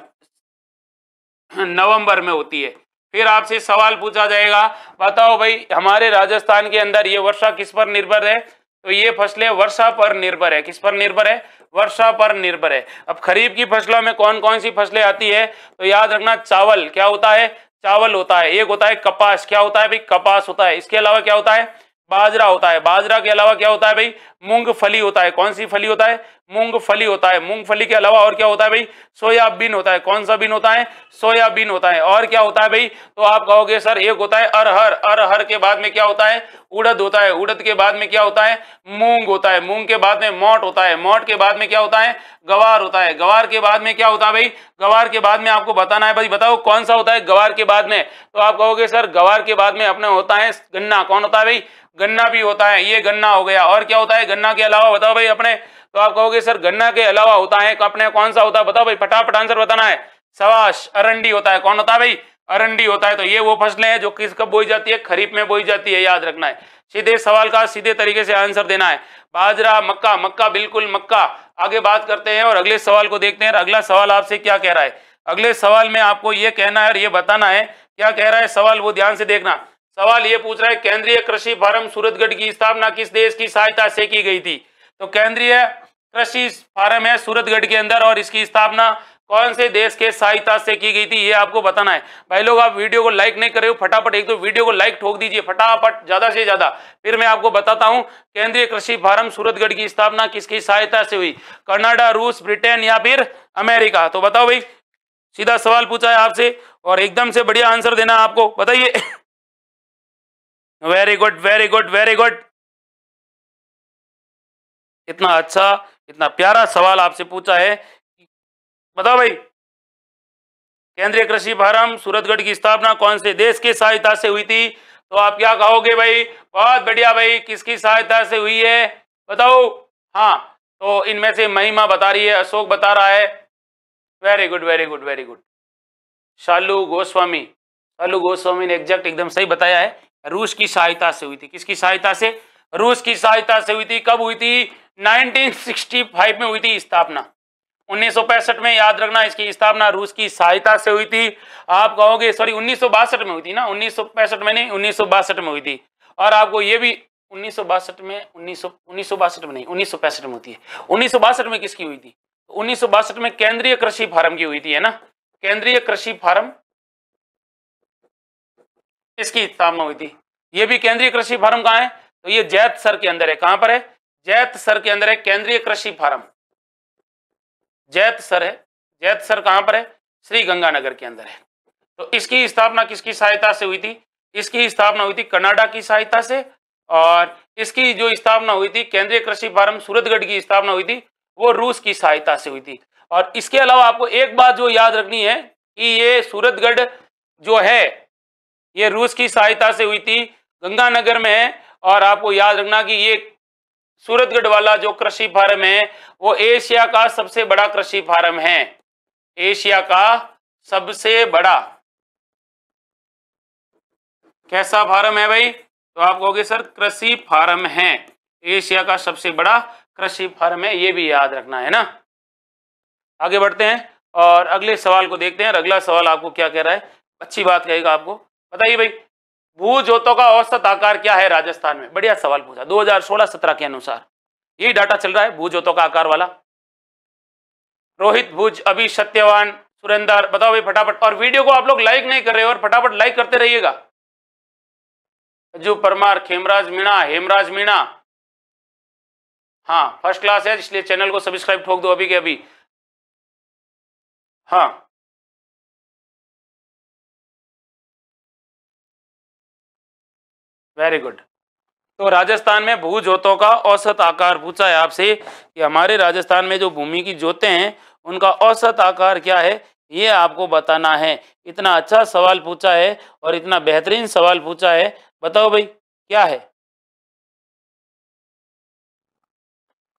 नवंबर में होती है फिर आपसे सवाल पूछा जाएगा बताओ भाई हमारे राजस्थान के अंदर ये वर्षा किस पर निर्भर है तो ये फसलें वर्षा पर निर्भर है किस पर निर्भर है वर्षा पर निर्भर है अब खरीफ की फसलों में कौन कौन सी फसलें आती है तो याद रखना चावल क्या होता है चावल होता है एक होता है कपास क्या होता है भाई कपास होता है इसके अलावा क्या होता है बाजरा होता है बाजरा के अलावा क्या होता है भाई मूंगफली होता है कौन सी फली होता है मूंगफली होता है मूंगफली के अलावा और क्या होता है भाई सोयाबीन होता है कौन सा बीन होता है सोयाबीन होता है और क्या होता है भाई तो आप कहोगे सर एक होता है अरहर अरहर के बाद में क्या होता है उड़द होता है उड़द के बाद में क्या होता है मूंग होता है मूंग के बाद में मोट होता है मोट के बाद में क्या होता है गवार होता है गवार के बाद में क्या होता है भाई गवार के बाद में आपको बताना है भाई बताओ कौन सा होता है गवार के बाद में तो आप कहोगे सर गवार के बाद में अपना होता है गन्ना कौन होता है भाई गन्ना भी होता है ये गन्ना हो गया और क्या होता है गन्ना के अलावा बताओ भाई अपने तो आप कहोगे सर गन्ना के अलावा होता है तो अपने कौन सा होता है बताओ भाई फटाफट आंसर बताना है सवाश अरंडी होता है कौन होता है भाई अरंडी होता है तो ये वो फसलें हैं जो किस कब बोई जाती है खरीफ में बोई जाती है याद रखना है सीधे सवाल का सीधे तरीके से आंसर देना है बाजरा मक्का मक्का बिल्कुल मक्का आगे बात करते हैं और अगले सवाल को देखते हैं अगला सवाल आपसे क्या कह रहा है अगले सवाल में आपको ये कहना है और ये बताना है क्या कह रहा है सवाल वो ध्यान से देखना सवाल ये पूछ रहा है केंद्रीय कृषि फार्म सूरतगढ़ की स्थापना किस देश की सहायता से की गई थी तो केंद्रीय कृषि फार्म है सूरतगढ़ के अंदर और इसकी स्थापना कौन से देश के सहायता से की गई थी ये आपको बताना है भाई लोग आप वीडियो को लाइक नहीं कर रहे हो फटाफट एक तो वीडियो को लाइक ठोक दीजिए फटाफट ज्यादा से ज्यादा फिर मैं आपको बताता हूँ केंद्रीय कृषि फार्म सूरतगढ़ की स्थापना किसकी सहायता से हुई कनाडा रूस ब्रिटेन या फिर अमेरिका तो बताओ भाई सीधा सवाल पूछा है आपसे और एकदम से बढ़िया आंसर देना आपको बताइए very good very good very good इतना अच्छा इतना प्यारा सवाल आपसे पूछा है बताओ भाई केंद्रीय कृषि फार्म सूरतगढ़ की स्थापना कौन से देश की सहायता से हुई थी तो आप क्या कहोगे भाई बहुत बढ़िया भाई किसकी सहायता से हुई है बताओ हाँ तो इनमें से महिमा बता रही है अशोक बता रहा है very good very good very good Shalu Goswami Shalu Goswami ने एग्जैक्ट एकदम सही बताया है रूस की सहायता से हुई थी किसकी सहायता से रूस की सहायता से हुई थी कब हुई थी 1965 में हुई थी स्थापना उन्नीस में याद रखना इसकी स्थापना रूस की सहायता से हुई थी आप कहोगे सॉरी उन्नीस में हुई थी ना उन्नीस में नहीं उन्नीस में हुई थी और आपको ये भी उन्नीस में उन्नीस सौ में नहीं उन्नीस में होती है उन्नीस में किसकी हुई थी उन्नीस में केंद्रीय कृषि फार्म की हुई थी है ना केंद्रीय कृषि फार्म इसकी स्थापना हुई थी ये भी केंद्रीय कृषि फार्म कहाँ है तो ये जैत सर के अंदर है कहां पर है जैत सर के अंदर है केंद्रीय कृषि फार्म जैत सर है जैत सर कहां पर है श्री गंगानगर के अंदर है तो इसकी स्थापना किसकी सहायता से हुई थी इसकी स्थापना हुई थी कनाडा की सहायता से और इसकी जो स्थापना हुई थी केंद्रीय कृषि फार्म सूरतगढ़ की स्थापना हुई थी वो रूस की सहायता से हुई थी और इसके अलावा आपको एक बात जो याद रखनी है कि ये सूरतगढ़ जो है ये रूस की सहायता से हुई थी गंगानगर में और आपको याद रखना कि ये सूरतगढ़ वाला जो कृषि फार्म है वो एशिया का सबसे बड़ा कृषि फार्म है एशिया का सबसे बड़ा कैसा फार्म है भाई तो आप कहोगे सर कृषि फार्म है एशिया का सबसे बड़ा कृषि फार्म है ये भी याद रखना है ना आगे बढ़ते हैं और अगले सवाल को देखते हैं और अगला सवाल आपको क्या कह रहा है अच्छी बात कहेगा आपको बताइए भाई भू जोतों का औसत आकार क्या है राजस्थान में बढ़िया सवाल पूछा 2016-17 के अनुसार यही डाटा चल रहा है भू जोतों का आकार वाला रोहित भुज अभी सत्यवान सुरेंदर बताओ भाई फटाफट और वीडियो को आप लोग लाइक नहीं कर रहे हो और फटाफट लाइक करते रहिएगा अजू परमार खेमराज मीणा हेमराज मीणा हाँ फर्स्ट क्लास है इसलिए चैनल को सब्सक्राइब ठोक दो अभी के अभी हाँ वेरी गुड तो राजस्थान में भू जोतों का औसत आकार पूछा है आपसे कि हमारे राजस्थान में जो भूमि की जोतें हैं उनका औसत आकार क्या है ये आपको बताना है इतना अच्छा सवाल पूछा है और इतना बेहतरीन सवाल पूछा है बताओ भाई क्या है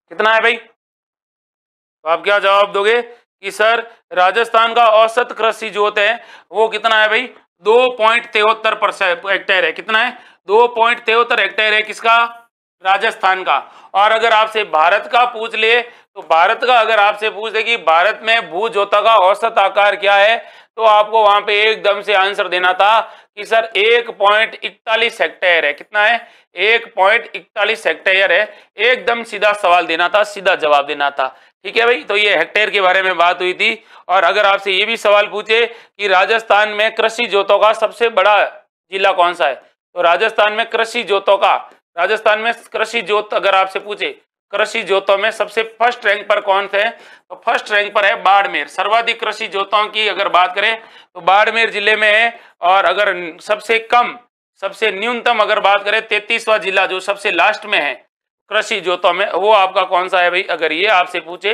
कितना है भाई तो आप क्या जवाब दोगे कि सर राजस्थान का औसत कृषि जोत है वो कितना है भाई दो पॉइंट तिहत्तर परसेंट हेक्टेयर है कितना है दो पॉइंट तिहत्तर हेक्टेयर है किसका राजस्थान का और अगर आपसे भारत का पूछ ले तो भारत का अगर आपसे पूछ ले कि भारत में भू ज्योता का औसत आकार क्या है तो आपको वहां पे एकदम से आंसर देना था कि सर एक पॉइंट इकतालीस हेक्टेयर है कितना है एक पॉइंट इकतालीस हेक्टेयर है एकदम सीधा सवाल देना था सीधा जवाब देना था ठीक है भाई तो ये हेक्टेयर के बारे में बात हुई थी और अगर आपसे ये भी सवाल पूछे कि राजस्थान में कृषि जोतों का सबसे बड़ा जिला कौन सा है तो राजस्थान में कृषि जोतों का राजस्थान में कृषि जोत अगर आपसे पूछे कृषि जोतों में सबसे फर्स्ट रैंक पर कौन थे तो फर्स्ट रैंक पर है बाड़मेर सर्वाधिक कृषि जोतों की अगर बात करें तो बाड़मेर जिले में है और अगर सबसे कम सबसे न्यूनतम अगर बात करें तैतीसवा जिला जो सबसे लास्ट में है कृषि जोतों में वो आपका कौन सा है भाई अगर ये आपसे पूछे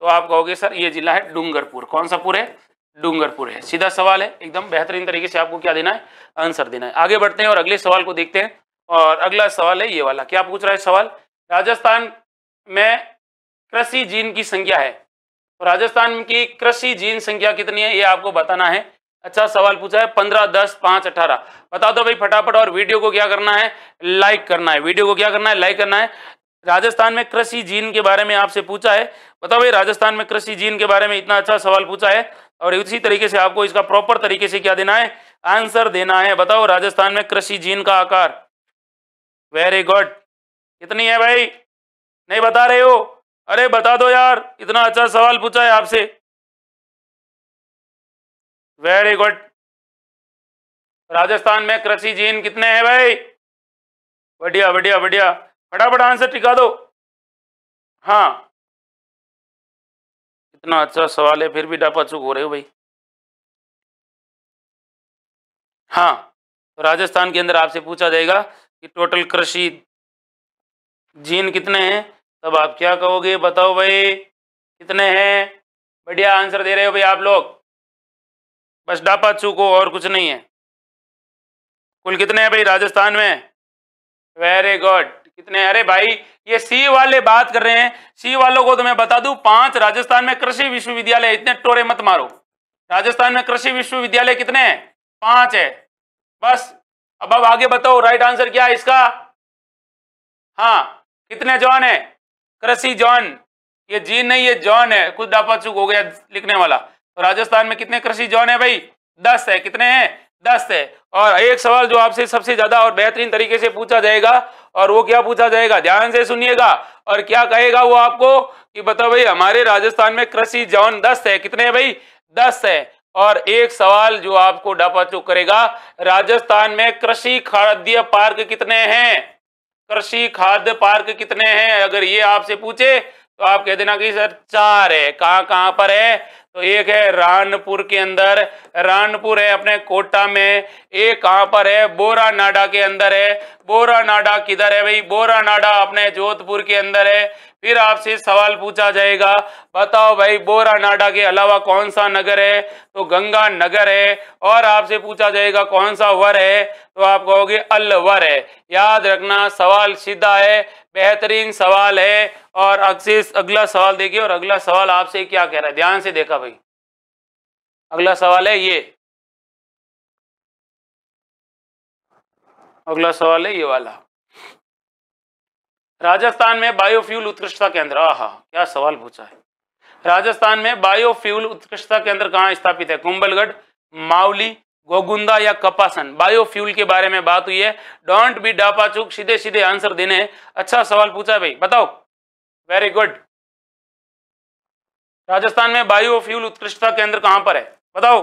तो आप कहोगे सर ये जिला है डूंगरपुर कौन सा पुर है डूंगरपुर है सीधा सवाल है एकदम बेहतरीन तरीके से आपको क्या देना है आंसर देना है आगे बढ़ते हैं और अगले सवाल को देखते हैं और अगला सवाल है ये वाला क्या पूछ रहा है सवाल राजस्थान में कृषि जीन की संख्या है तो राजस्थान की कृषि जीन संख्या कितनी है ये आपको बताना है अच्छा सवाल पूछा है पंद्रह दस पांच अठारह बता दो भाई फटाफट और वीडियो को क्या करना है लाइक करना है वीडियो को क्या करना है लाइक करना है राजस्थान में कृषि जीन के बारे में आपसे पूछा है बताओ भाई राजस्थान में कृषि जीन के बारे में इतना अच्छा सवाल पूछा है और इसी तरीके से आपको इसका प्रॉपर तरीके से क्या देना है आंसर देना है बताओ राजस्थान में कृषि जीन का आकार वेरी गुड कितनी है भाई नहीं बता रहे हो अरे बता दो यार इतना अच्छा सवाल पूछा है आपसे वेरी गुड राजस्थान में कृषि जीन कितने हैं भाई बढ़िया बढ़िया बढ़िया फटाफट आंसर टिका दो हाँ इतना अच्छा सवाल है फिर भी डापा चूक हो रहे हो भाई हाँ तो राजस्थान के अंदर आपसे पूछा जाएगा कि टोटल कृषि जीन कितने हैं तब आप क्या कहोगे बताओ भाई कितने हैं बढ़िया आंसर दे रहे हो भाई आप लोग बस डापा चूको और कुछ नहीं है कुल कितने हैं भाई राजस्थान में वेरी गुड कितने अरे भाई ये सी वाले बात कर रहे हैं सी वालों को तो मैं बता दू पांच राजस्थान में कृषि विश्वविद्यालय इतने टोरे मत मारो राजस्थान में कृषि विश्वविद्यालय कितने हैं पांच है बस अब अब आगे बताओ राइट आंसर क्या है इसका हाँ कितने जॉन है कृषि जॉन ये जी नहीं ये जॉन है कुछ डापा चुक हो गया लिखने वाला तो राजस्थान में कितने कृषि जॉन है भाई दस है कितने हैं दस्त है और एक सवाल जो आपसे सबसे ज्यादा और बेहतरीन तरीके से पूछा जाएगा और वो क्या पूछा जाएगा ध्यान से सुनिएगा और क्या कहेगा वो आपको कि बताओ भाई हमारे राजस्थान में कृषि जौन दस्त है कितने है भाई दस है और एक सवाल जो आपको डापा चुक करेगा राजस्थान में कृषि खाद्य पार्क कितने हैं कृषि खाद्य पार्क कितने हैं अगर ये आपसे पूछे तो आप कह देना कि सर चार है कहाँ कहाँ पर है तो एक है रानपुर के अंदर रानपुर है अपने कोटा में एक कहाँ पर है बोरा नाडा के अंदर है बोरा नाडा किधर है भाई बोरा नाडा अपने जोधपुर के अंदर है फिर आपसे सवाल पूछा जाएगा बताओ भाई बोरा नाडा के अलावा कौन सा नगर है तो गंगा नगर है और आपसे पूछा जाएगा कौन सा वर है तो आप कहोगे अलवर है याद रखना सवाल सीधा है बेहतरीन सवाल है और अक्सिस अगला सवाल देखिए और अगला सवाल आपसे क्या कह रहा है ध्यान से देखा भाई अगला सवाल है ये अगला सवाल है ये वाला राजस्थान में बायोफ्यूल उत्कृष्टता केंद्र आहा क्या सवाल पूछा है राजस्थान में बायोफ्यूल उत्कृष्टता केंद्र कहाँ स्थापित है कुंबलगढ़ मावली गोगुंदा या कपासन बायोफ्यूल के बारे में बात हुई है डोंट बी डापा चुक सीधे सीधे आंसर देने अच्छा सवाल पूछा भाई बताओ वेरी गुड राजस्थान में बायोफ्यूल उत्कृष्टता केंद्र कहां पर है बताओ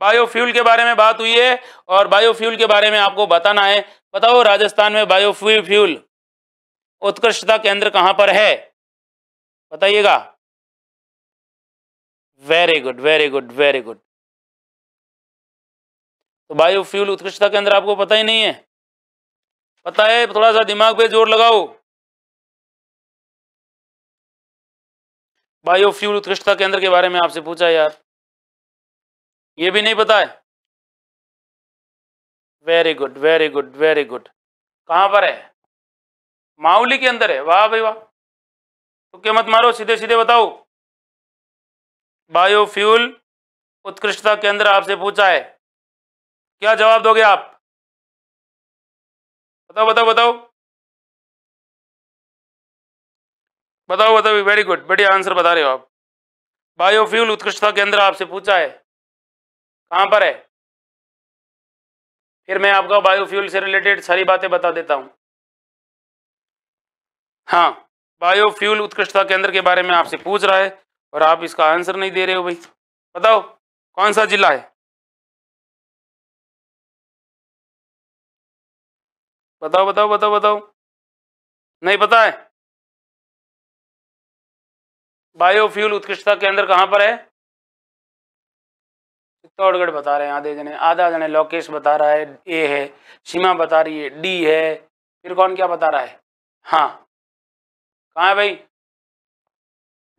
बायोफ्यूल के बारे में बात हुई है और बायोफ्यूल के बारे में आपको बताना है बताओ राजस्थान में बायोफ्यूल उत्कृष्टता केंद्र कहां पर है बताइएगा very good very good very good तो बायोफ्यूल उत्कृष्टता के अंदर आपको पता ही नहीं है पता है थोड़ा सा दिमाग पे जोर लगाओ बायोफ्यूल उत्कृष्टता केंद्र के बारे में आपसे पूछा यार ये भी नहीं पता है very good very good very good कहां पर है माउली के अंदर है वाह भाई वाह तो क्या मत मारो सीधे सीधे बताओ बायोफ्यूल उत्कृष्टता केंद्र आपसे पूछा है क्या जवाब दोगे आप बताओ बताओ बताओ बताओ बताओ वेरी गुड बढ़िया आंसर बता रहे हो आप बायोफ्यूल उत्कृष्टता केंद्र आपसे पूछा है कहां पर है फिर मैं आपका बायोफ्यूल से रिलेटेड सारी बातें बता देता हूं हाँ बायोफ्यूल उत्कृष्टता केंद्र के बारे में आपसे पूछ रहा है और आप इसका आंसर नहीं दे रहे हो भाई बताओ कौन सा जिला है बताओ बताओ बताओ बताओ नहीं पता है बायोफ्यूल उत्कृष्टता के अंदर कहां पर है चित्तौड़गढ़ बता रहे हैं आधे जने आधा जने लोकेश बता रहा है ए है सीमा बता रही है डी है फिर कौन क्या बता रहा है हाँ कहाँ है भाई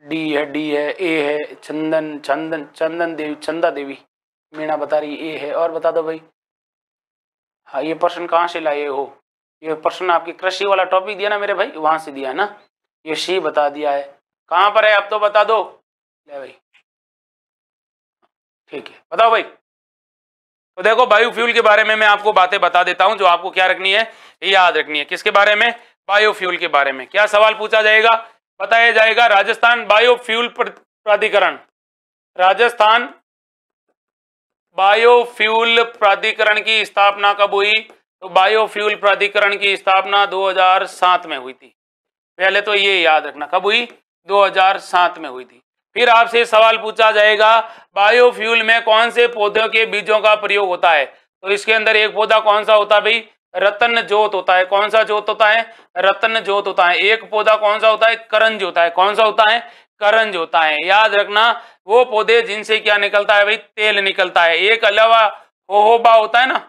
डी है डी है ए है चंदन चंदन चंदन देवी चंदा देवी मीणा बता रही ए है और बता दो भाई हाँ ये पर्सन कहाँ से लाए हो ये प्रश्न आपकी कृषि वाला टॉपिक दिया ना मेरे भाई वहां से दिया है ना ये शी बता दिया है कहाँ पर है आप तो बता दो ले भाई ठीक है बताओ भाई तो देखो बायोफ्यूल के बारे में मैं आपको बातें बता देता हूं जो आपको क्या रखनी है याद रखनी है किसके बारे में बायोफ्यूल के बारे में क्या सवाल पूछा जाएगा बताया जाएगा राजस्थान बायोफ्यूल प्राधिकरण राजस्थान बायोफ्यूल प्राधिकरण की स्थापना कब हुई तो बायोफ्यूल प्राधिकरण की स्थापना 2007 में हुई थी पहले तो ये याद रखना कब हुई 2007 में हुई थी फिर आपसे सवाल पूछा जाएगा बायोफ्यूल में कौन से पौधों के बीजों का प्रयोग होता है तो इसके अंदर एक पौधा कौन सा होता है भाई रतन जोत होता है कौन सा जोत होता है रतन जोत होता है एक पौधा कौन सा होता है करंज होता है कौन सा होता है करंज होता है याद रखना वो पौधे जिनसे क्या निकलता है भाई तेल निकलता है एक अलावा होहोबा होता है ना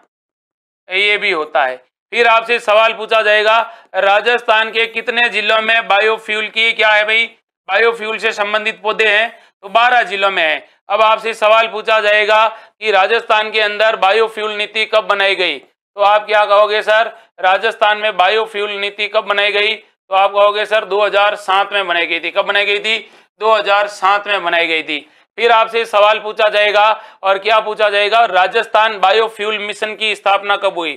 ये भी होता है फिर आपसे सवाल पूछा जाएगा राजस्थान के कितने जिलों में बायोफ्यूल की क्या है भाई बायोफ्यूल से संबंधित पौधे हैं तो 12 जिलों में है अब आपसे सवाल पूछा जाएगा कि राजस्थान के अंदर बायोफ्यूल नीति कब बनाई गई तो आप क्या कहोगे सर राजस्थान में बायोफ्यूल नीति कब बनाई गई तो आप कहोगे सर 2007 में बनाई गई थी कब बनाई गई थी 2007 में बनाई गई थी फिर आपसे सवाल पूछा जाएगा और क्या पूछा जाएगा राजस्थान बायोफ्यूल मिशन की स्थापना कब हुई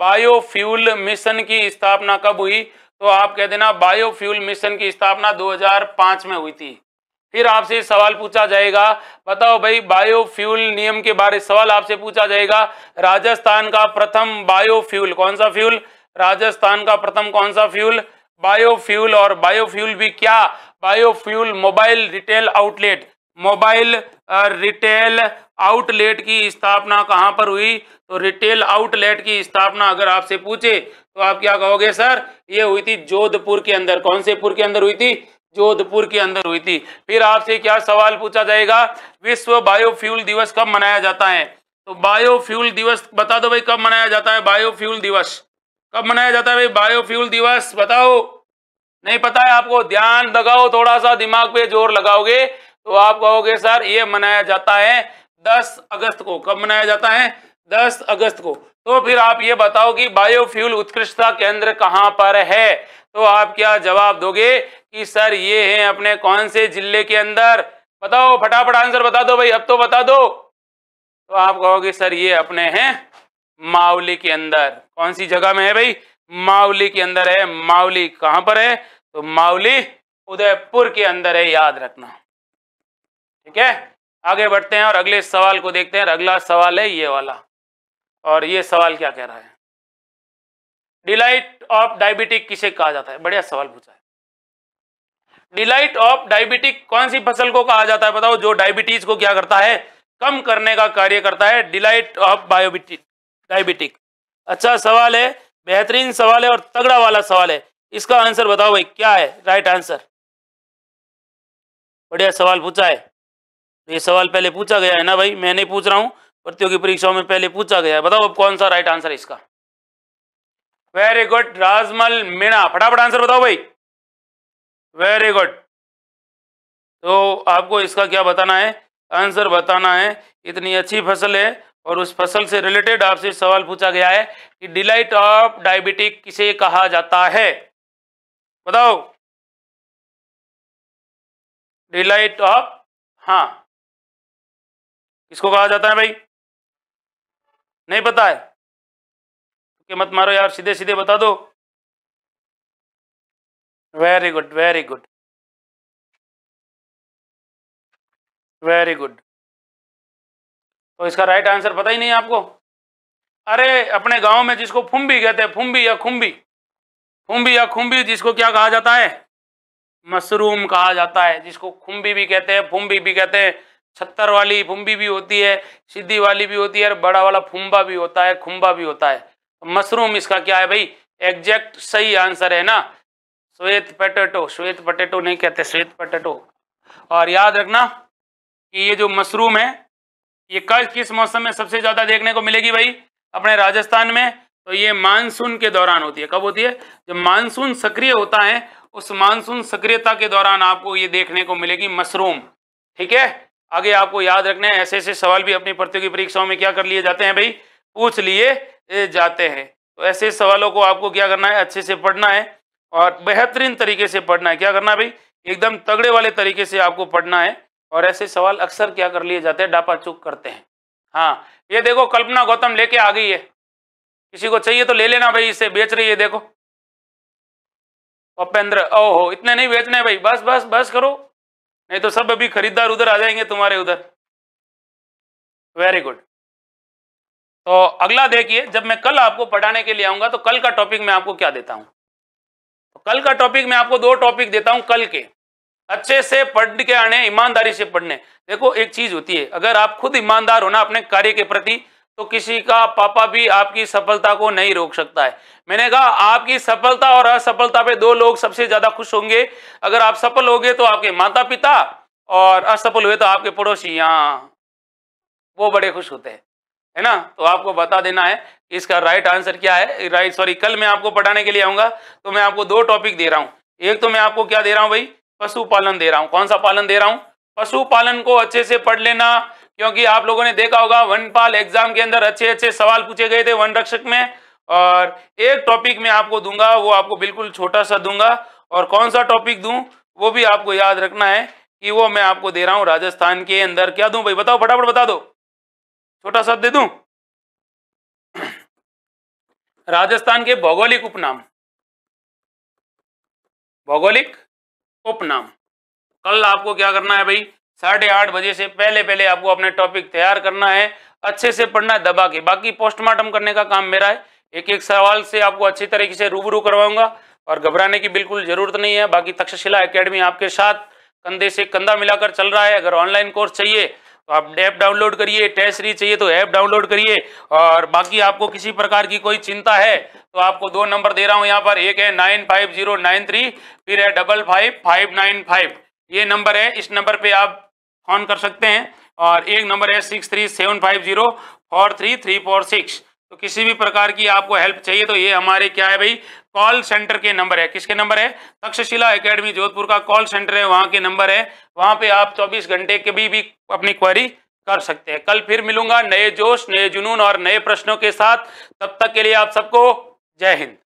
बायोफ्यूल मिशन की स्थापना कब हुई तो आप कह देना बायोफ्यूल मिशन की स्थापना 2005 में हुई थी फिर आपसे सवाल पूछा जाएगा बताओ भाई बायोफ्यूल नियम के बारे सवाल आपसे पूछा जाएगा राजस्थान का प्रथम बायोफ्यूल कौन सा फ्यूल राजस्थान का प्रथम कौन सा फ्यूल बायोफ्यूल और बायोफ्यूल भी क्या biofuel mobile retail outlet mobile retail outlet की स्थापना कहाँ पर हुई तो रिटेल आउटलेट की स्थापना अगर आपसे पूछे तो आप क्या कहोगे सर ये हुई थी जोधपुर के अंदर कौन से पुर के अंदर हुई थी जोधपुर के अंदर हुई थी फिर आपसे क्या सवाल पूछा जाएगा विश्व बायोफ्यूल दिवस कब मनाया जाता है तो बायोफ्यूल दिवस बता दो भाई कब मनाया जाता है बायोफ्यूल दिवस कब मनाया जाता है भाई बायोफ्यूल दिवस बताओ नहीं पता है आपको ध्यान लगाओ थोड़ा सा दिमाग पे जोर लगाओगे तो आप कहोगे सर ये मनाया जाता है दस अगस्त को कब मनाया जाता है दस अगस्त को तो फिर आप ये बताओ कि बायोफ्यूल उत्कृष्टता केंद्र कहाँ पर है तो आप क्या जवाब दोगे कि सर ये है अपने कौन से जिले के अंदर बताओ फटाफट आंसर बता दो भाई अब तो बता दो तो आप कहोगे सर ये अपने हैं मावली के अंदर कौन सी जगह में है भाई मावली के अंदर है मावली कहाँ पर है तो मावली उदयपुर के अंदर है याद रखना ठीक है आगे बढ़ते हैं और अगले सवाल को देखते हैं अगला सवाल है ये वाला और ये सवाल क्या कह रहा है डिलाइट ऑफ डायबिटिक किसे कहा जाता है बढ़िया सवाल पूछा है डिलाइट ऑफ डायबिटिक कौन सी फसल को कहा जाता है बताओ जो डायबिटीज को क्या करता है कम करने का कार्य करता है डिलाइट ऑफ बायोबिटिक डायबिटिक अच्छा सवाल है बेहतरीन सवाल है और तगड़ा वाला सवाल है इसका आंसर बताओ भाई क्या है राइट आंसर बढ़िया सवाल पूछा है तो ये सवाल पहले पूछा गया है ना भाई मैं नहीं पूछ रहा हूँ प्रतियोगी परीक्षाओं में पहले पूछा गया है बताओ अब कौन सा राइट आंसर है इसका वेरी गुड राजमल मीणा फटाफट आंसर बताओ भाई वेरी गुड तो आपको इसका क्या बताना है आंसर बताना है इतनी अच्छी फसल है और उस फसल से रिलेटेड आपसे सवाल पूछा गया है कि डिलाइट ऑफ डायबिटिक किसे कहा जाता है बताओ डिलाइट ऑफ हाँ किसको कहा जाता है भाई नहीं पता है कि मत मारो यार सीधे सीधे बता दो very good very good very good तो इसका राइट आंसर पता ही नहीं आपको अरे अपने गांव में जिसको फुम्बी कहते हैं फुम्बी या खुम्बी फुम्बी या खुम्बी जिसको क्या कहा जाता है मशरूम कहा जाता है जिसको खुम्बी भी कहते हैं फुम्बी भी कहते हैं छत्तर वाली फुम्बी भी होती है सीधी वाली भी होती है और बड़ा वाला फुम्बा भी होता है खुम्बा भी होता है तो मशरूम इसका क्या है भाई एग्जैक्ट सही आंसर है ना श्वेत पटेटो श्वेत पटेटो नहीं कहते श्वेत पटेटो और याद रखना कि ये जो मशरूम है ये कल किस मौसम में सबसे ज़्यादा देखने को मिलेगी भाई अपने राजस्थान में तो ये मानसून के दौरान होती है कब होती है जब मानसून सक्रिय होता है उस मानसून सक्रियता के दौरान आपको ये देखने को मिलेगी मशरूम ठीक है आगे आपको याद रखना है ऐसे ऐसे सवाल भी अपनी प्रतियोगी परीक्षाओं में क्या कर लिए जाते हैं भाई पूछ लिए जाते हैं तो ऐसे सवालों को आपको क्या करना है अच्छे से पढ़ना है और बेहतरीन तरीके से पढ़ना है क्या करना है भाई एकदम तगड़े वाले तरीके से आपको पढ़ना है और ऐसे सवाल अक्सर क्या कर लिए जाते हैं डापा चुक करते हैं हाँ ये देखो कल्पना गौतम लेके आ गई है किसी को चाहिए तो ले लेना भाई इसे बेच रही है देखो उपेंद्र ओहो इतने नहीं बेचने भाई बस बस बस करो नहीं तो सब अभी खरीदार उधर आ जाएंगे तुम्हारे उधर वेरी गुड तो अगला देखिए जब मैं कल आपको पढ़ाने के लिए आऊंगा तो कल का टॉपिक मैं आपको क्या देता हूं तो कल का टॉपिक मैं आपको दो टॉपिक देता हूं कल के अच्छे से पढ़ के आने ईमानदारी से पढ़ने देखो एक चीज होती है अगर आप खुद ईमानदार होना अपने कार्य के प्रति तो किसी का पापा भी आपकी सफलता को नहीं रोक सकता है मैंने कहा आपकी सफलता और असफलता पे दो लोग सबसे ज्यादा खुश होंगे अगर आप सफल हो तो आपके माता पिता और असफल हुए तो आपके पड़ोसी यहाँ वो बड़े खुश होते हैं है ना तो आपको बता देना है इसका राइट आंसर क्या है राइट सॉरी कल मैं आपको पढ़ाने के लिए आऊंगा तो मैं आपको दो टॉपिक दे रहा हूँ एक तो मैं आपको क्या दे रहा हूँ भाई पशुपालन दे रहा हूँ कौन सा पालन दे रहा हूँ पशुपालन को अच्छे से पढ़ लेना क्योंकि आप लोगों ने देखा होगा वनपाल एग्जाम के अंदर अच्छे अच्छे सवाल पूछे गए थे वन रक्षक में और एक टॉपिक में आपको दूंगा वो आपको बिल्कुल छोटा सा दूंगा और कौन सा टॉपिक दूं वो भी आपको याद रखना है कि वो मैं आपको दे रहा हूं राजस्थान के अंदर क्या दूं भाई बताओ फटाफट बता दो छोटा सा दे दू राजस्थान के भौगोलिक उपनाम भौगोलिक उपनाम कल आपको क्या करना है भाई साढ़े आठ बजे से पहले पहले आपको अपने टॉपिक तैयार करना है अच्छे से पढ़ना है दबा के बाकी पोस्टमार्टम करने का काम मेरा है एक एक सवाल से आपको अच्छी तरीके से रूबरू करवाऊंगा और घबराने की बिल्कुल जरूरत नहीं है बाकी तक्षशिला एकेडमी आपके साथ कंधे से कंधा मिलाकर चल रहा है अगर ऑनलाइन कोर्स चाहिए तो आप ऐप डाउनलोड करिए टेस्ट सीरीज चाहिए तो ऐप डाउनलोड करिए और बाकी आपको किसी प्रकार की कोई चिंता है तो आपको दो नंबर दे रहा हूँ यहाँ पर एक है nine five zero nine three फिर है double five five nine five ये नंबर है इस नंबर पर आप फोन कर सकते हैं और एक नंबर है six three seven five zero four three three four six तो किसी भी प्रकार की आपको हेल्प चाहिए तो ये हमारे क्या है भाई कॉल सेंटर के नंबर है किसके नंबर है तक्षशिला एकेडमी जोधपुर का कॉल सेंटर है वहाँ के नंबर है वहाँ पे आप 24 घंटे के भी, भी अपनी क्वारी कर सकते हैं कल फिर मिलूंगा नए जोश नए जुनून और नए प्रश्नों के साथ तब तक के लिए आप सबको जय हिंद